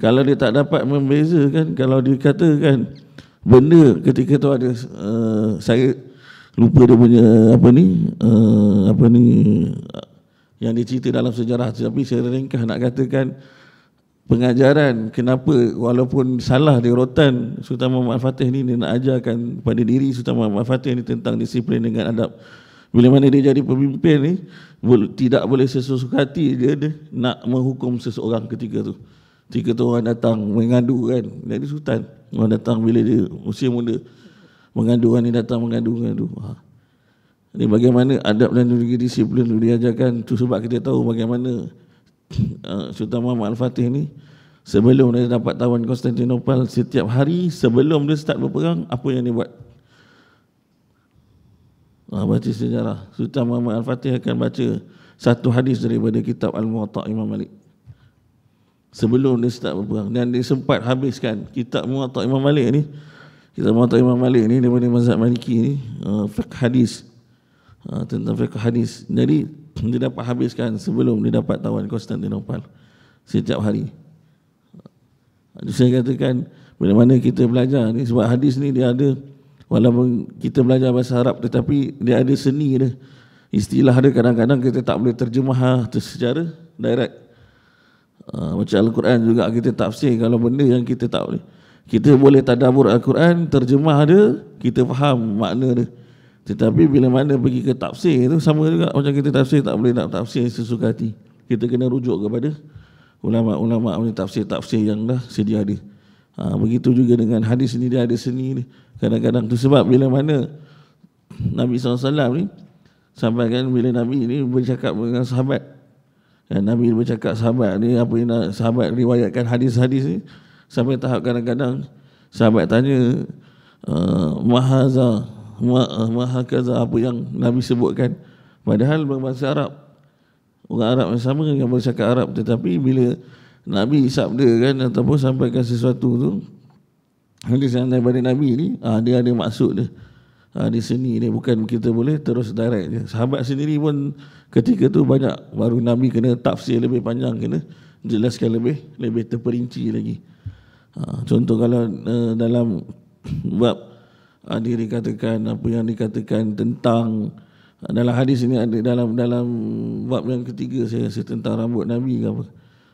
kalau dia tak dapat membezakan kalau dia katakan benda ketika tu ada uh, saya lupa dia punya apa ni uh, apa ni yang dicerita dalam sejarah tapi saya ringkas nak katakan pengajaran kenapa walaupun salah di rotan Sultan Muhammad Fatih ni nak ajarkan pada diri Sultan Muhammad Fatih ni tentang disiplin dengan adab bila mana dia jadi pemimpin ni tidak boleh sesuka hati dia, dia nak menghukum seseorang ketika tu ketika tu orang datang mengadu kan jadi sultan orang datang bila dia usia muda mengadu ni datang mengadu mengadu ha. bagaimana adab dan juga disiplin diajarkan tu sebab kita tahu bagaimana ah, Sultan Muhammad Al-Fatih ni sebelum dia dapat tawan Konstantinopel setiap hari sebelum dia start berperang apa yang dia buat ha, baca sejarah Sultan Muhammad Al-Fatih akan baca satu hadis daripada kitab Al-Muwatta Imam Malik sebelum dia start berperang dan dia sempat habiskan kitab Muwatta Imam Malik ni kita mahu tahu Imam Malik ni daripada mazhab Maliki ni uh, fiqh hadis uh, tentang fiqh hadis jadi dia dapat habiskan sebelum dia dapat tawan Konstantinopel setiap hari uh, jadi saya katakan bila mana kita belajar ni sebab hadis ni dia ada walaupun kita belajar bahasa Arab tetapi dia ada seni dia istilah dia kadang-kadang kita tak boleh terjemah ah, secara direct uh, macam Al-Quran juga kita tafsir kalau benda yang kita tak boleh kita boleh tadabur Al-Quran, terjemah dia, kita faham makna dia. Tetapi bila mana pergi ke tafsir itu sama juga macam kita tafsir tak boleh nak tafsir sesuka hati. Kita kena rujuk kepada ulama-ulama punya tafsir-tafsir yang dah sedia ada. Ha, begitu juga dengan hadis ini dia ada seni ni. Kadang-kadang tu sebab bila mana Nabi SAW ni kan bila Nabi ni bercakap dengan sahabat. Kan, Nabi bercakap sahabat ni apa yang sahabat riwayatkan hadis-hadis ni sampai tahap kadang-kadang sahabat tanya ah, mahaza ah, mahakaza apa yang Nabi sebutkan padahal berbahasa Arab orang Arab yang sama dengan bercakap Arab tetapi bila Nabi sabda kan ataupun sampaikan sesuatu tu hadis yang daripada Nabi ni ah, dia ada maksud dia di sini ni bukan kita boleh terus direct je. Sahabat sendiri pun ketika tu banyak baru Nabi kena tafsir lebih panjang kena jelaskan lebih lebih terperinci lagi. Ha, contoh kalau uh, dalam bab uh, ah, diri katakan apa yang dikatakan tentang uh, dalam hadis ini ada dalam dalam bab yang ketiga saya rasa tentang rambut Nabi ke apa.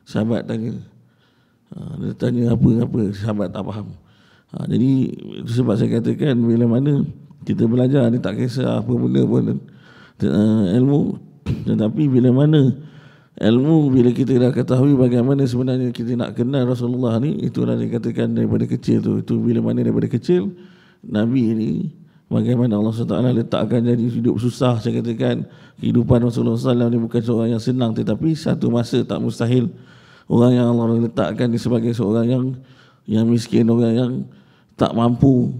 Sahabat tanya. Ha, dia tanya apa apa sahabat tak faham. Ha, jadi sebab saya katakan bila mana kita belajar ni tak kisah apa benda pun uh, ilmu tetapi bila mana ilmu bila kita dah ketahui bagaimana sebenarnya kita nak kenal Rasulullah ni itulah dikatakan daripada kecil tu itu bila mana daripada kecil Nabi ni bagaimana Allah SWT letakkan jadi hidup susah saya katakan kehidupan Rasulullah SAW ni bukan seorang yang senang tetapi satu masa tak mustahil orang yang Allah letakkan ni sebagai seorang yang yang miskin orang yang tak mampu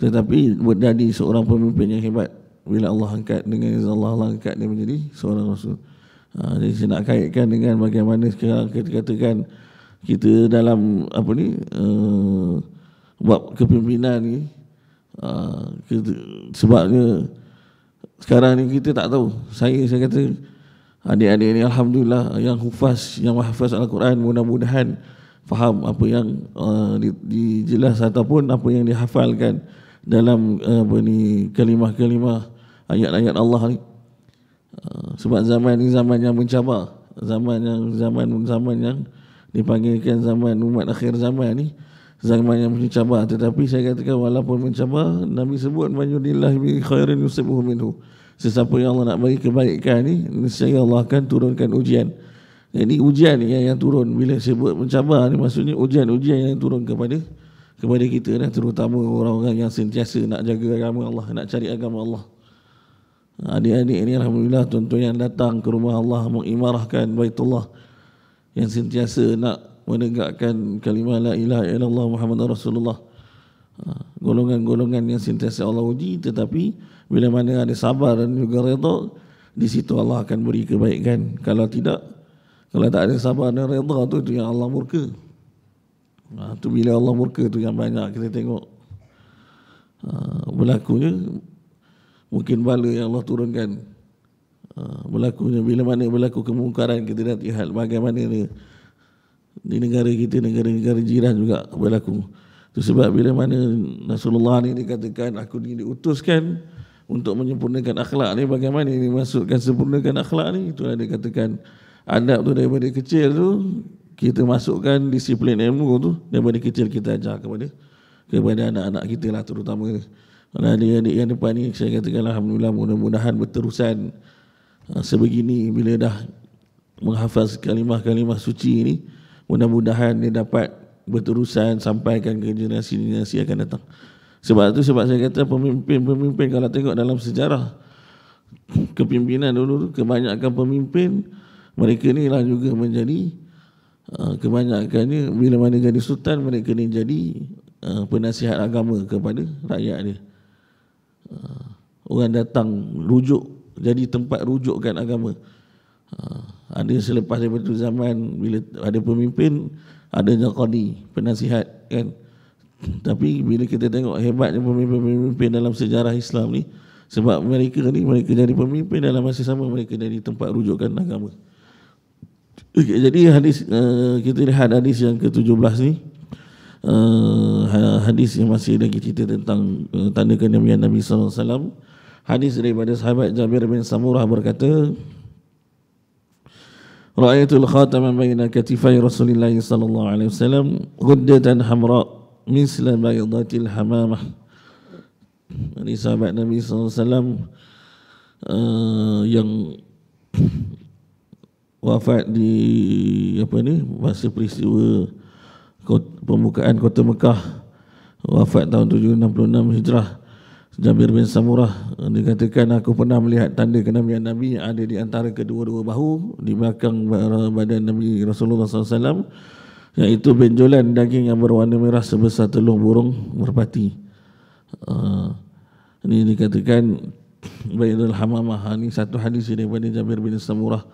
tetapi menjadi seorang pemimpin yang hebat bila Allah angkat dengan izin Allah, Allah angkat dia menjadi seorang Rasul Ha, jadi saya nak kaitkan dengan bagaimana sekarang kita katakan kita dalam apa ni uh, buat kepimpinan ni uh, kita, sebabnya sekarang ni kita tak tahu. Saya saya kata adik-adik ni alhamdulillah yang hafaz yang menghafaz al-Quran mudah-mudahan faham apa yang uh, dijelas ataupun apa yang dihafalkan dalam uh, apa ni kalimah-kalimah ayat-ayat Allah ni. Ah, sebab zaman ini zaman yang mencabar zaman yang zaman zaman yang dipanggilkan zaman umat akhir zaman ni zaman yang mencabar tetapi saya katakan walaupun mencabar Nabi sebut mayyudillah bi khairin yusibuhu minhu sesiapa yang Allah nak bagi kebaikan ni nescaya Allah akan turunkan ujian jadi ujian yang, yang turun bila sebut mencabar ni maksudnya ujian-ujian yang turun kepada kepada kita dan lah. terutama orang-orang yang sentiasa nak jaga agama Allah nak cari agama Allah Adik-adik ini Alhamdulillah tuan-tuan yang datang ke rumah Allah mengimarahkan Baitullah yang sentiasa nak menegakkan kalimah La ilaha illallah Muhammad Rasulullah. Ha, golongan-golongan yang sentiasa Allah uji tetapi bila mana ada sabar dan juga redha di situ Allah akan beri kebaikan. Kalau tidak, kalau tak ada sabar dan redha tu itu yang Allah murka. Ha, tu bila Allah murka tu yang banyak kita tengok. Ha, berlakunya mungkin bala yang Allah turunkan ha, berlaku. bila mana berlaku kemungkaran kita dah tihal. bagaimana ni di negara kita negara-negara jiran juga berlaku itu sebab bila mana Rasulullah ni dikatakan aku ni diutuskan untuk menyempurnakan akhlak ni bagaimana ini masukkan sempurnakan akhlak ni Itu ada katakan adab tu daripada kecil tu kita masukkan disiplin ilmu tu daripada kecil kita ajar kepada kepada anak-anak kita lah terutama ni. Kalau ada adik yang depan ni saya katakan Alhamdulillah mudah-mudahan berterusan ah, sebegini bila dah menghafaz kalimah-kalimah suci ini mudah-mudahan dia dapat berterusan sampaikan ke generasi-generasi akan datang. Sebab itu sebab saya kata pemimpin-pemimpin kalau tengok dalam sejarah kepimpinan dulu kebanyakan pemimpin mereka ni lah juga menjadi ah, kebanyakannya bila mana jadi sultan mereka ni jadi ah, penasihat agama kepada rakyat dia. Uh, orang datang rujuk jadi tempat rujukkan agama uh, ada selepas daripada zaman bila ada pemimpin ada qadi penasihat kan tapi bila kita tengok hebatnya pemimpin-pemimpin dalam sejarah Islam ni sebab mereka ni mereka jadi pemimpin dalam masa sama mereka jadi tempat rujukan agama okay, jadi hadis uh, kita lihat hadis yang ke-17 ni uh, hadis yang masih lagi cerita tentang uh, tanda kenabian Nabi sallallahu alaihi wasallam. Hadis daripada sahabat Jabir bin Samurah berkata رأيت Khatam بين كتفي رسول Sallallahu Alaihi Wasallam عليه وسلم غدة حمراء مثل بيضة الحمامة Dari sahabat Nabi SAW uh, eh, yang wafat di apa ni masa peristiwa pembukaan kota Mekah wafat tahun 766 Hijrah Jabir bin Samurah eh, dikatakan aku pernah melihat tanda kenabian Nabi yang ada di antara kedua-dua bahu di belakang badan Nabi Rasulullah SAW iaitu benjolan daging yang berwarna merah sebesar telur burung merpati eh, ini dikatakan Bayadul Hamamah ha, ini satu hadis daripada Jabir bin Samurah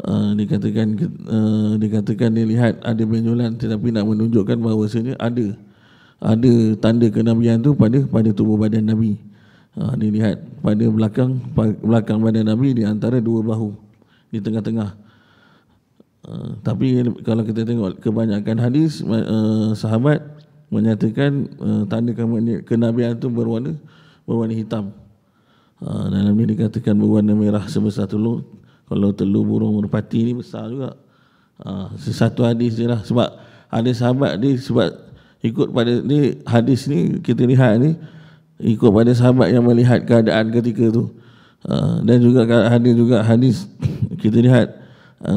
Eh, dikatakan uh, eh, dikatakan dia lihat ada benjolan tetapi nak menunjukkan bahawasanya ada ada tanda kenabian tu pada pada tubuh badan Nabi. Uh, dia lihat pada belakang belakang badan Nabi di antara dua bahu di tengah-tengah. Uh, tapi kalau kita tengok kebanyakan hadis uh, sahabat menyatakan uh, tanda kenabian tu berwarna berwarna hitam. Uh, dalam ini dikatakan berwarna merah sebesar telur, kalau telur burung merpati ni besar juga. Ha, satu hadis je lah. Sebab ada sahabat ni sebab ikut pada ni hadis ni kita lihat ni ikut pada sahabat yang melihat keadaan ketika tu. Ha, dan juga hadis juga hadis kita lihat ha,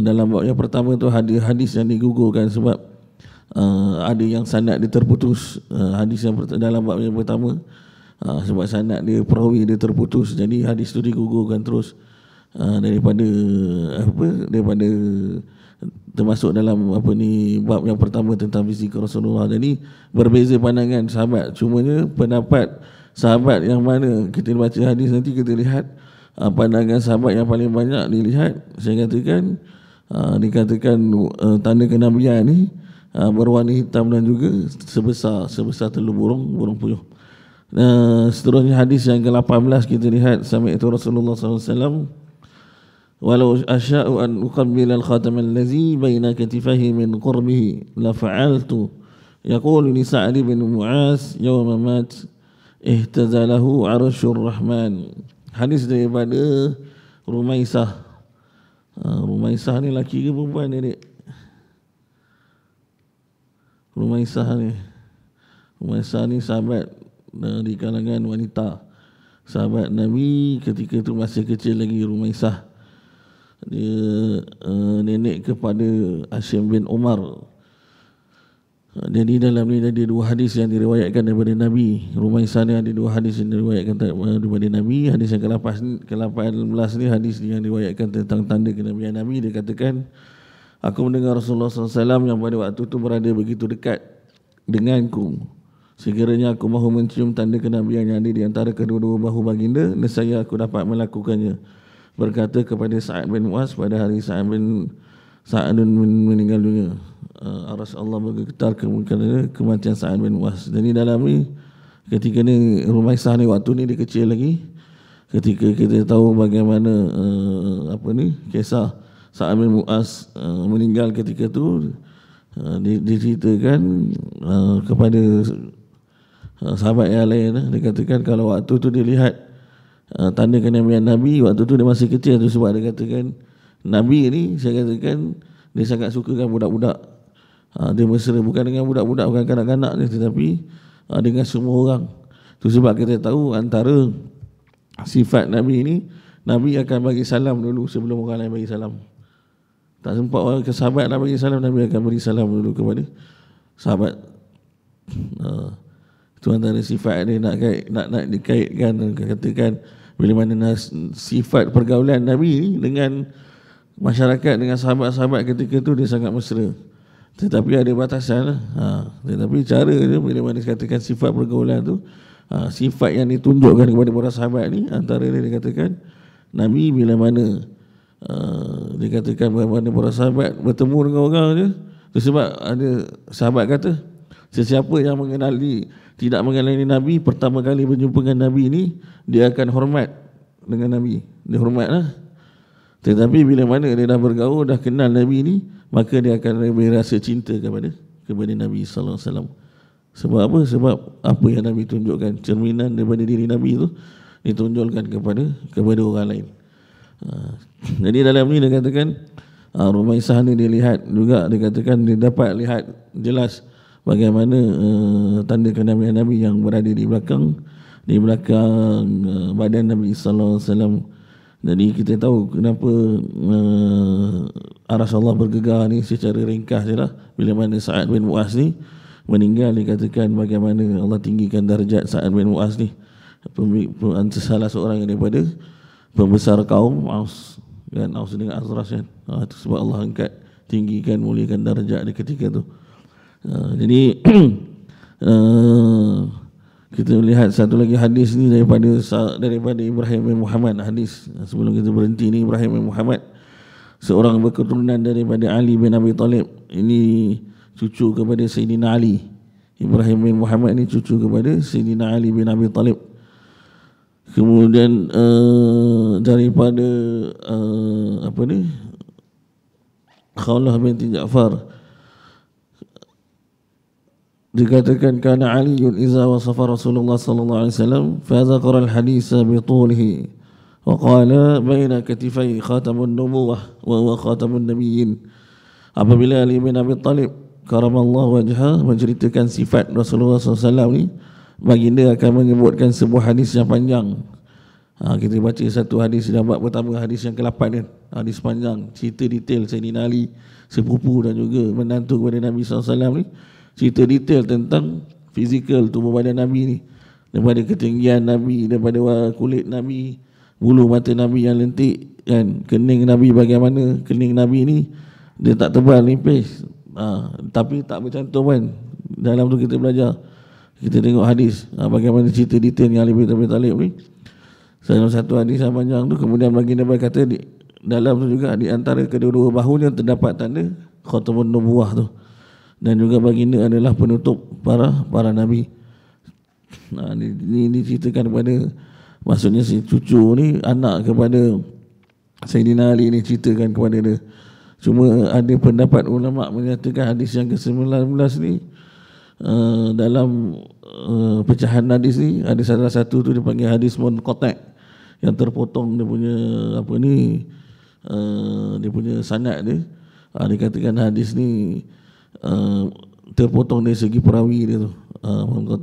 dalam bab yang pertama tu hadis hadis yang digugurkan sebab Uh, ada yang sanad dia terputus uh, hadis yang dalam bab yang pertama uh, sebab sanad dia perawi dia terputus jadi hadis tu digugurkan terus uh, Ah, daripada apa daripada termasuk dalam apa ni bab yang pertama tentang visi ke Rasulullah jadi berbeza pandangan kan sahabat cumanya pendapat sahabat yang mana kita baca hadis nanti kita lihat uh, pandangan sahabat yang paling banyak dilihat saya katakan uh, dikatakan uh, tanda kenabian ni uh, berwarna hitam dan juga sebesar sebesar telur burung burung puyuh Uh, seterusnya hadis yang ke-18 kita lihat sampai itu Rasulullah sallallahu alaihi wasallam ولو أشاء أن أقبل الخاتم الذي بين كتفه من قربه لفعلت يقول لسعد بن معاذ يوم مات اهتزى له عرش الرحمن حديث دي بعد رميسة رميسة هني لكي بوبان رميسة هني رميسة هني سابت di kalangan wanita sahabat Nabi ketika itu masih kecil lagi Rumaisah dia uh, nenek kepada Asim bin Umar ha, jadi dalam ni ada dua hadis yang diriwayatkan daripada Nabi Rumah sana ada dua hadis yang diriwayatkan daripada Nabi Hadis yang ke-18 ni, ke ni hadis yang diriwayatkan tentang tanda kenabian Nabi Dia katakan Aku mendengar Rasulullah SAW yang pada waktu itu berada begitu dekat denganku Sekiranya aku mahu mencium tanda kenabian yang ada di antara kedua-dua bahu baginda Nesaya aku dapat melakukannya berkata kepada Sa'ad bin Mu'az pada hari Sa'ad bin Sa'ad bin meninggal dunia. Uh, Aras Allah bergetar kerana kematian Sa'ad bin Mu'az. Jadi dalam ni ketika ni rumah Isah ni waktu ni dia kecil lagi. Ketika kita tahu bagaimana uh, apa ni kisah Sa'ad bin Mu'az uh, meninggal ketika tu uh, diceritakan uh, kepada uh, sahabat yang lain uh, eh. dia katakan kalau waktu tu dia lihat uh, eh, tanda kenabian Nabi waktu tu dia masih kecil tu sebab dia katakan Nabi ni saya katakan dia sangat suka dengan budak-budak uh, dia mesra bukan dengan budak-budak bukan kanak-kanak dia tetapi uh, dengan semua orang tu sebab kita tahu antara sifat Nabi ni Nabi akan bagi salam dulu sebelum orang lain bagi salam tak sempat orang ke sahabat nak bagi salam Nabi akan beri salam dulu kepada sahabat uh, itu antara sifat ni nak kait, nak nak dikaitkan dan katakan bila mana sifat pergaulan Nabi dengan masyarakat dengan sahabat-sahabat ketika tu dia sangat mesra. Tetapi ada batasan lah. Ha. Tetapi cara dia bila mana katakan sifat pergaulan tu ha, sifat yang ditunjukkan kepada para sahabat ni antara dia dikatakan Nabi bila mana Uh, ha, dia katakan bagaimana para sahabat bertemu dengan orang tu, sebab ada sahabat kata Sesiapa yang mengenali tidak mengenali Nabi pertama kali berjumpa dengan Nabi ini dia akan hormat dengan Nabi. Dia hormat lah Tetapi bila mana dia dah bergaul dah kenal Nabi ini maka dia akan lebih rasa cinta kepada kepada Nabi saw Sebab apa? Sebab apa yang Nabi tunjukkan cerminan daripada diri Nabi itu ditunjukkan kepada kepada orang lain. Ha. jadi dalam ini dia katakan ha, Rumah Isah ni dia lihat juga dia katakan dia dapat lihat jelas bagaimana uh, tanda kenabian Nabi yang berada di belakang di belakang uh, badan Nabi sallallahu alaihi wasallam. Jadi kita tahu kenapa uh, arah Allah bergegar ni secara ringkas jelah bila mana Sa'ad bin Mu'az ni meninggal dikatakan bagaimana Allah tinggikan darjat Sa'ad bin Mu'az ni pemimpin salah seorang daripada pembesar kaum Aus kan Aus dengan Azras kan ha, sebab Allah angkat tinggikan muliakan darjat dia ketika tu Ah, jadi ah, kita lihat satu lagi hadis ni daripada daripada Ibrahim bin Muhammad hadis ah, sebelum kita berhenti ni Ibrahim bin Muhammad seorang berketurunan daripada Ali bin Abi Talib ini cucu kepada Sayyidina Ali Ibrahim bin Muhammad ni cucu kepada Sayyidina Ali bin Abi Talib kemudian uh, daripada uh, apa ni Khawlah binti Ja'far dikatakan kana Ali iza wa Rasulullah sallallahu alaihi wasallam fa dzakara al hadis bi tulihi wa qala baina katifai khatamun nubuwah wa huwa khatamun nabiyyin apabila Ali bin Abi Talib karamallahu wajha menceritakan sifat Rasulullah sallallahu alaihi wasallam baginda akan menyebutkan sebuah hadis yang panjang ha, kita baca satu hadis dalam bab pertama hadis yang ke-8 kan hadis panjang cerita detail Sayyidina Ali sepupu dan juga menantu kepada Nabi sallallahu alaihi wasallam cerita detail tentang fizikal tubuh badan Nabi ni daripada ketinggian Nabi daripada kulit Nabi bulu mata Nabi yang lentik kan kening Nabi bagaimana kening Nabi ni dia tak tebal nipis ha, tapi tak bercantum kan dalam tu kita belajar kita tengok hadis ha, bagaimana cerita detail yang lebih daripada talib ni dalam satu hadis yang panjang tu kemudian lagi Nabi kata di, dalam tu juga di antara kedua-dua bahunya terdapat tanda khutbah nubuah tu dan juga baginda adalah penutup para para nabi. Nah, ini, ini, ini ceritakan kepada maksudnya si cucu ni anak kepada Sayyidina Ali ni ceritakan kepada dia. Cuma ada pendapat ulama menyatakan hadis yang ke-19 ni uh, dalam uh, pecahan hadis ni ada salah satu tu dipanggil hadis munqati' yang terpotong dia punya apa ni uh, dia punya sanad dia. Uh, dikatakan hadis ni Eh, terpotong dari segi perawi dia tu uh, uh,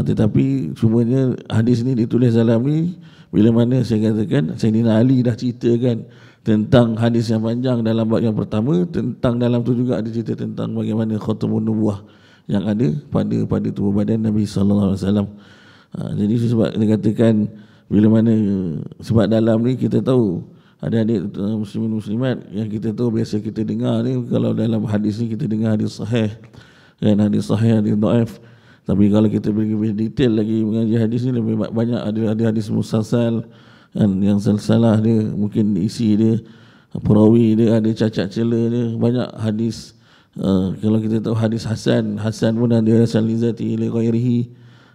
tetapi semuanya hadis ni ditulis dalam ni bila mana saya katakan Sayyidina Ali dah ceritakan tentang hadis yang panjang dalam bab yang pertama tentang dalam tu juga ada cerita tentang bagaimana khatamun nubuah yang ada pada pada tubuh badan Nabi sallallahu alaihi wasallam. jadi sebab kita katakan bila mana sebab dalam ni kita tahu ada adik muslimin muslimat yang kita tahu biasa kita dengar ni kalau dalam hadis ni kita dengar hadis sahih dan hadis sahih hadis dhaif tapi kalau kita pergi lebih detail lagi mengaji hadis ni lebih banyak ada ada hadis musalsal dan yang salah dia mungkin isi dia perawi dia ada cacat cela dia banyak hadis uh, kalau kita tahu hadis hasan hasan pun ada hasan lizati li ghairihi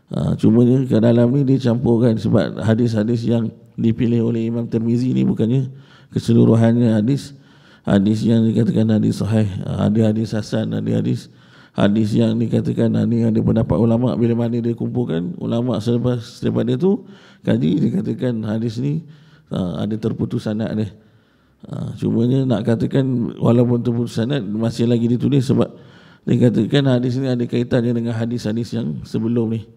Ha, cuma dia ke dalam ni dicampurkan sebab hadis-hadis yang dipilih oleh Imam Tirmizi ni bukannya keseluruhannya hadis hadis yang dikatakan hadis sahih ha, ada hadis hasan ada hadis hadis yang dikatakan ni ada pendapat ulama bila mana dia kumpulkan ulama selepas selepas dia tu kaji dikatakan hadis ni ha, ada terputus sanad dia ha, ni nak katakan walaupun terputus sanad masih lagi ditulis sebab dikatakan hadis ni ada kaitannya dengan hadis-hadis yang sebelum ni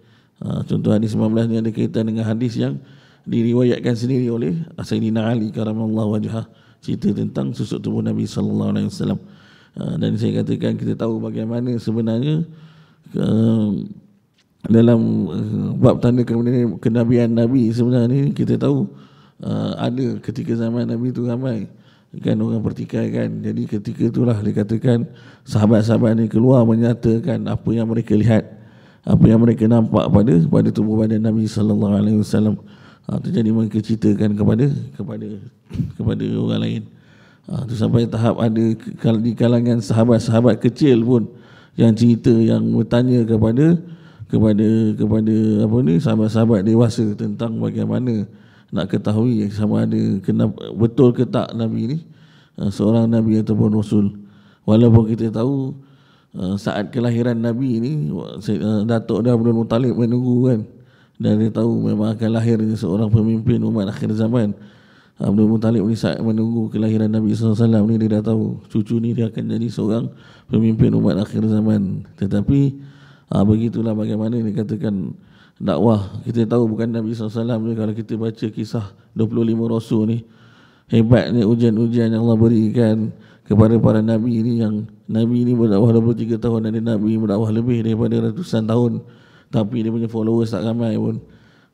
Ha, ah, contoh hadis 19 ni ada kaitan dengan hadis yang diriwayatkan sendiri oleh Sayyidina Ali karamallahu wajhah cerita tentang susuk tubuh Nabi sallallahu alaihi wasallam. Ah, dan saya katakan kita tahu bagaimana sebenarnya ke, ah, dalam bab tanda kenabian Nabi sebenarnya kita tahu ada ketika zaman Nabi itu ramai kan orang pertikaikan jadi ketika itulah dikatakan sahabat-sahabat ni keluar menyatakan apa yang mereka lihat apa yang mereka nampak pada pada tubuh badan Nabi sallallahu alaihi wasallam itu ah, jadi mereka ceritakan kepada kepada kepada orang lain itu ah, sampai tahap ada di kalangan sahabat-sahabat kecil pun yang cerita yang bertanya kepada kepada kepada apa ni sahabat-sahabat dewasa tentang bagaimana nak ketahui sama ada kenapa betul ke tak nabi ni ah, seorang nabi ataupun rasul walaupun kita tahu Eh, saat kelahiran Nabi ni eh, Datuk dia Abdul Muttalib menunggu kan dan dia tahu memang akan lahir seorang pemimpin umat akhir zaman Abdul Muttalib ni saat menunggu kelahiran Nabi SAW ni dia dah tahu cucu ni dia akan jadi seorang pemimpin umat akhir zaman tetapi ah, begitulah bagaimana dia katakan dakwah kita tahu bukan Nabi SAW ni kalau kita baca kisah 25 Rasul ni hebatnya ujian-ujian yang Allah berikan kepada para Nabi ni yang Nabi ni berdakwah 23 tahun dan Nabi berdakwah lebih daripada ratusan tahun tapi dia punya followers tak ramai pun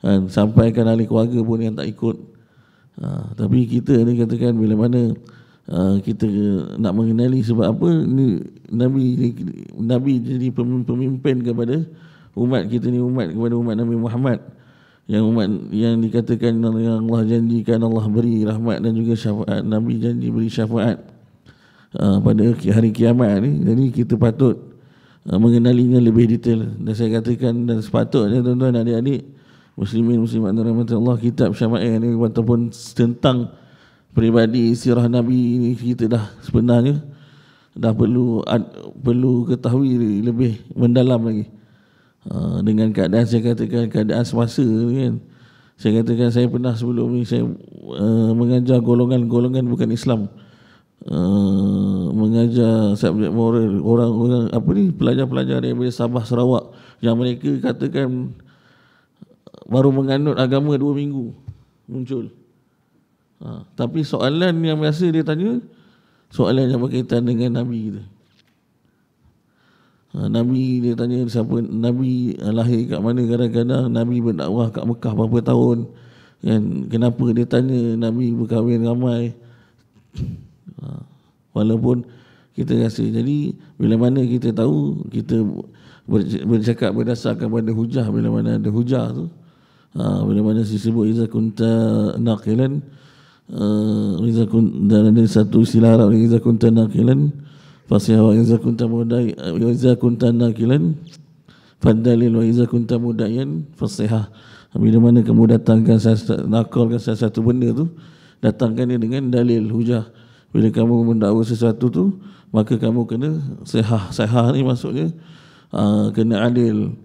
ha, sampaikan ahli keluarga pun yang tak ikut ha, tapi kita ni katakan bila mana ha, kita nak mengenali sebab apa ni, Nabi Nabi jadi pemimpin kepada umat kita ni umat kepada umat Nabi Muhammad yang umat yang dikatakan yang Allah janjikan Allah beri rahmat dan juga syafaat Nabi janji beri syafaat Uh, pada hari kiamat ni jadi kita patut uh, mengenalinya lebih detail dan saya katakan dan sepatutnya tuan-tuan adik-adik muslimin muslimat dan rahmat Allah kitab syama'i ni ataupun tentang peribadi sirah Nabi ini kita dah sebenarnya dah perlu perlu ketahui lebih mendalam lagi uh, dengan keadaan saya katakan keadaan semasa kan saya katakan saya pernah sebelum ni saya mengajar golongan-golongan bukan Islam. Islam Eh, mengajar subjek moral orang-orang apa ni pelajar-pelajar dari Sabah Sarawak yang mereka katakan baru menganut agama dua minggu muncul. Ha, tapi soalan yang biasa dia tanya soalan yang berkaitan dengan Nabi kita. Ha, Nabi dia tanya siapa Nabi lahir kat mana kadang-kadang Nabi berdakwah kat Mekah berapa tahun kan kenapa dia tanya Nabi berkahwin ramai Ha. Walaupun kita rasa jadi bila mana kita tahu kita bercakap berdasarkan pada hujah bila mana ada hujah tu ha, bila mana si sebut iza kunta naqilan uh, iza kun dan ada satu istilah Arab iza kunta naqilan fasih wa iza kunta mudai eh, iza kunta naqilan fadalil wa iza kunta mudayan fasih bila mana kamu datangkan nakalkan salah satu benda tu datangkan dia dengan dalil hujah bila kamu mendakwa sesuatu tu maka kamu kena sehah sehah ni maksudnya aa, ah, kena adil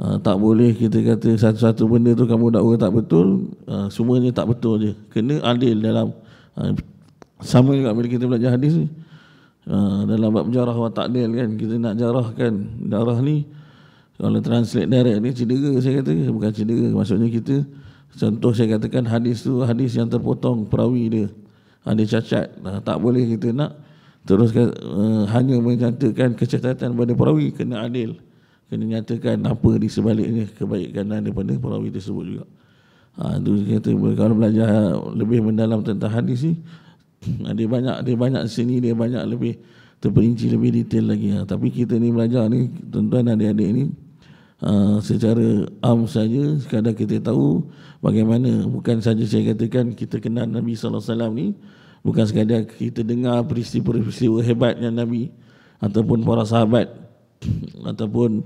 aa, ah, tak boleh kita kata satu-satu benda tu kamu dakwa tak betul aa, ah, semuanya tak betul je kena adil dalam aa, sama juga bila kita belajar hadis ni aa, dalam bab jarah wa ta'dil kan kita nak jarahkan darah ni kalau translate direct ni cedera saya kata bukan cedera maksudnya kita contoh saya katakan hadis tu hadis yang terpotong perawi dia ha, dia cacat ha, tak boleh kita nak teruskan ha, hanya menyatakan kecacatan pada perawi kena adil kena nyatakan apa di sebaliknya kebaikan daripada perawi tersebut juga ha, itu kita kalau belajar lebih mendalam tentang hadis ni ha, dia banyak dia banyak sini dia banyak lebih terperinci lebih detail lagi ha. tapi kita ni belajar ni tuan-tuan adik-adik ni Ah, secara am saja sekadar kita tahu bagaimana bukan saja saya katakan kita kenal Nabi sallallahu alaihi wasallam ni bukan sekadar kita dengar peristiwa-peristiwa hebatnya Nabi ataupun para sahabat ataupun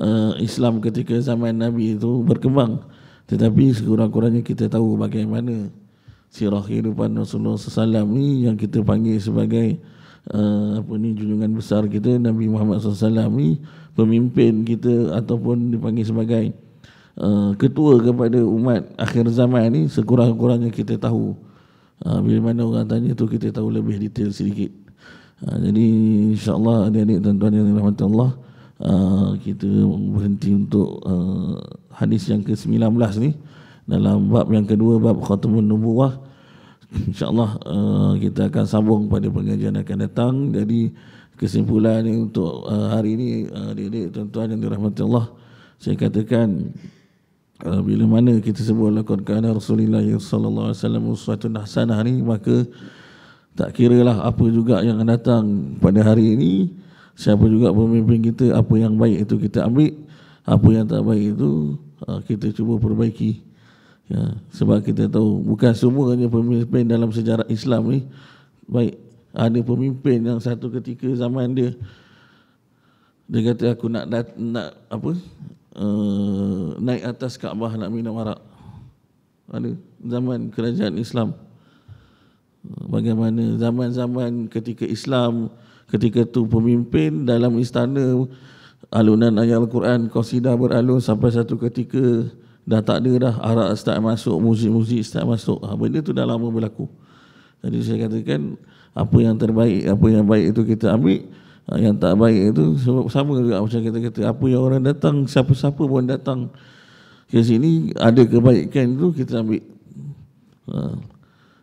uh, Islam ketika zaman Nabi itu berkembang tetapi sekurang-kurangnya kita tahu bagaimana sirah kehidupan Rasulullah SAW ni yang kita panggil sebagai uh, apa ni junjungan besar kita Nabi Muhammad Alaihi Wasallam pemimpin kita ataupun dipanggil sebagai uh, ketua kepada umat akhir zaman ini sekurang-kurangnya kita tahu uh, bila mana orang tanya tu kita tahu lebih detail sedikit uh, jadi insyaAllah adik-adik tuan-tuan yang dirahmati Allah uh, kita berhenti untuk uh, hadis yang ke-19 ni dalam bab yang kedua bab khatamun nubuah. insyaAllah uh, kita akan sambung pada pengajian akan datang jadi kesimpulan untuk uh, hari ini uh, adik-adik uh, tuan-tuan yang dirahmati Allah saya katakan uh, bila mana kita sebut laqad kana rasulillah sallallahu alaihi wasallam uswatun hasanah ni maka tak kiralah apa juga yang akan datang pada hari ini siapa juga pemimpin kita apa yang baik itu kita ambil apa yang tak baik itu uh, kita cuba perbaiki ya sebab kita tahu bukan semua hanya pemimpin dalam sejarah Islam ni baik ada pemimpin yang satu ketika zaman dia dia kata aku nak nak apa uh, naik atas Kaabah nak minum arak ada zaman kerajaan Islam bagaimana zaman-zaman ketika Islam ketika tu pemimpin dalam istana alunan ayat Al-Quran qasidah beralun sampai satu ketika dah tak ada dah arak start masuk muzik-muzik start masuk ha, benda tu dah lama berlaku jadi saya katakan apa yang terbaik apa yang baik itu kita ambil ah, yang tak baik itu sebab sama juga macam kita kata apa yang orang datang siapa-siapa pun datang ke sini ada kebaikan itu kita ambil ah,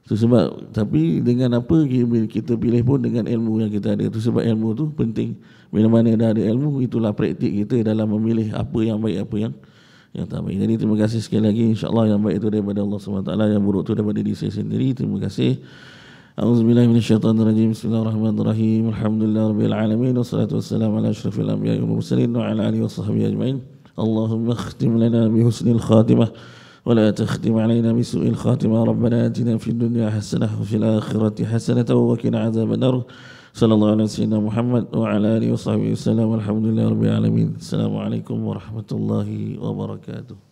itu sebab tapi dengan apa kita pilih pun dengan ilmu yang kita ada itu sebab ilmu tu penting bila mana dah ada ilmu itulah praktik kita dalam memilih apa yang baik apa yang yang tak baik. Jadi terima kasih sekali lagi insyaAllah yang baik itu daripada Allah SWT yang buruk itu daripada diri saya sendiri. Terima kasih. أعوذ بالله من الشيطان الرجيم بسم الله الرحمن الرحيم الحمد لله رب العالمين والصلاة والسلام على أشرف الأنبياء والمرسلين وعلى آله وصحبه أجمعين اللهم اختم لنا بحسن الخاتمة ولا تختم علينا بسوء الخاتمة ربنا آتنا في الدنيا حسنة وفي الآخرة حسنة وقنا عذاب النار صلى الله على سيدنا محمد وعلى آله وصحبه وسلم والحمد لله رب العالمين السلام عليكم ورحمة الله وبركاته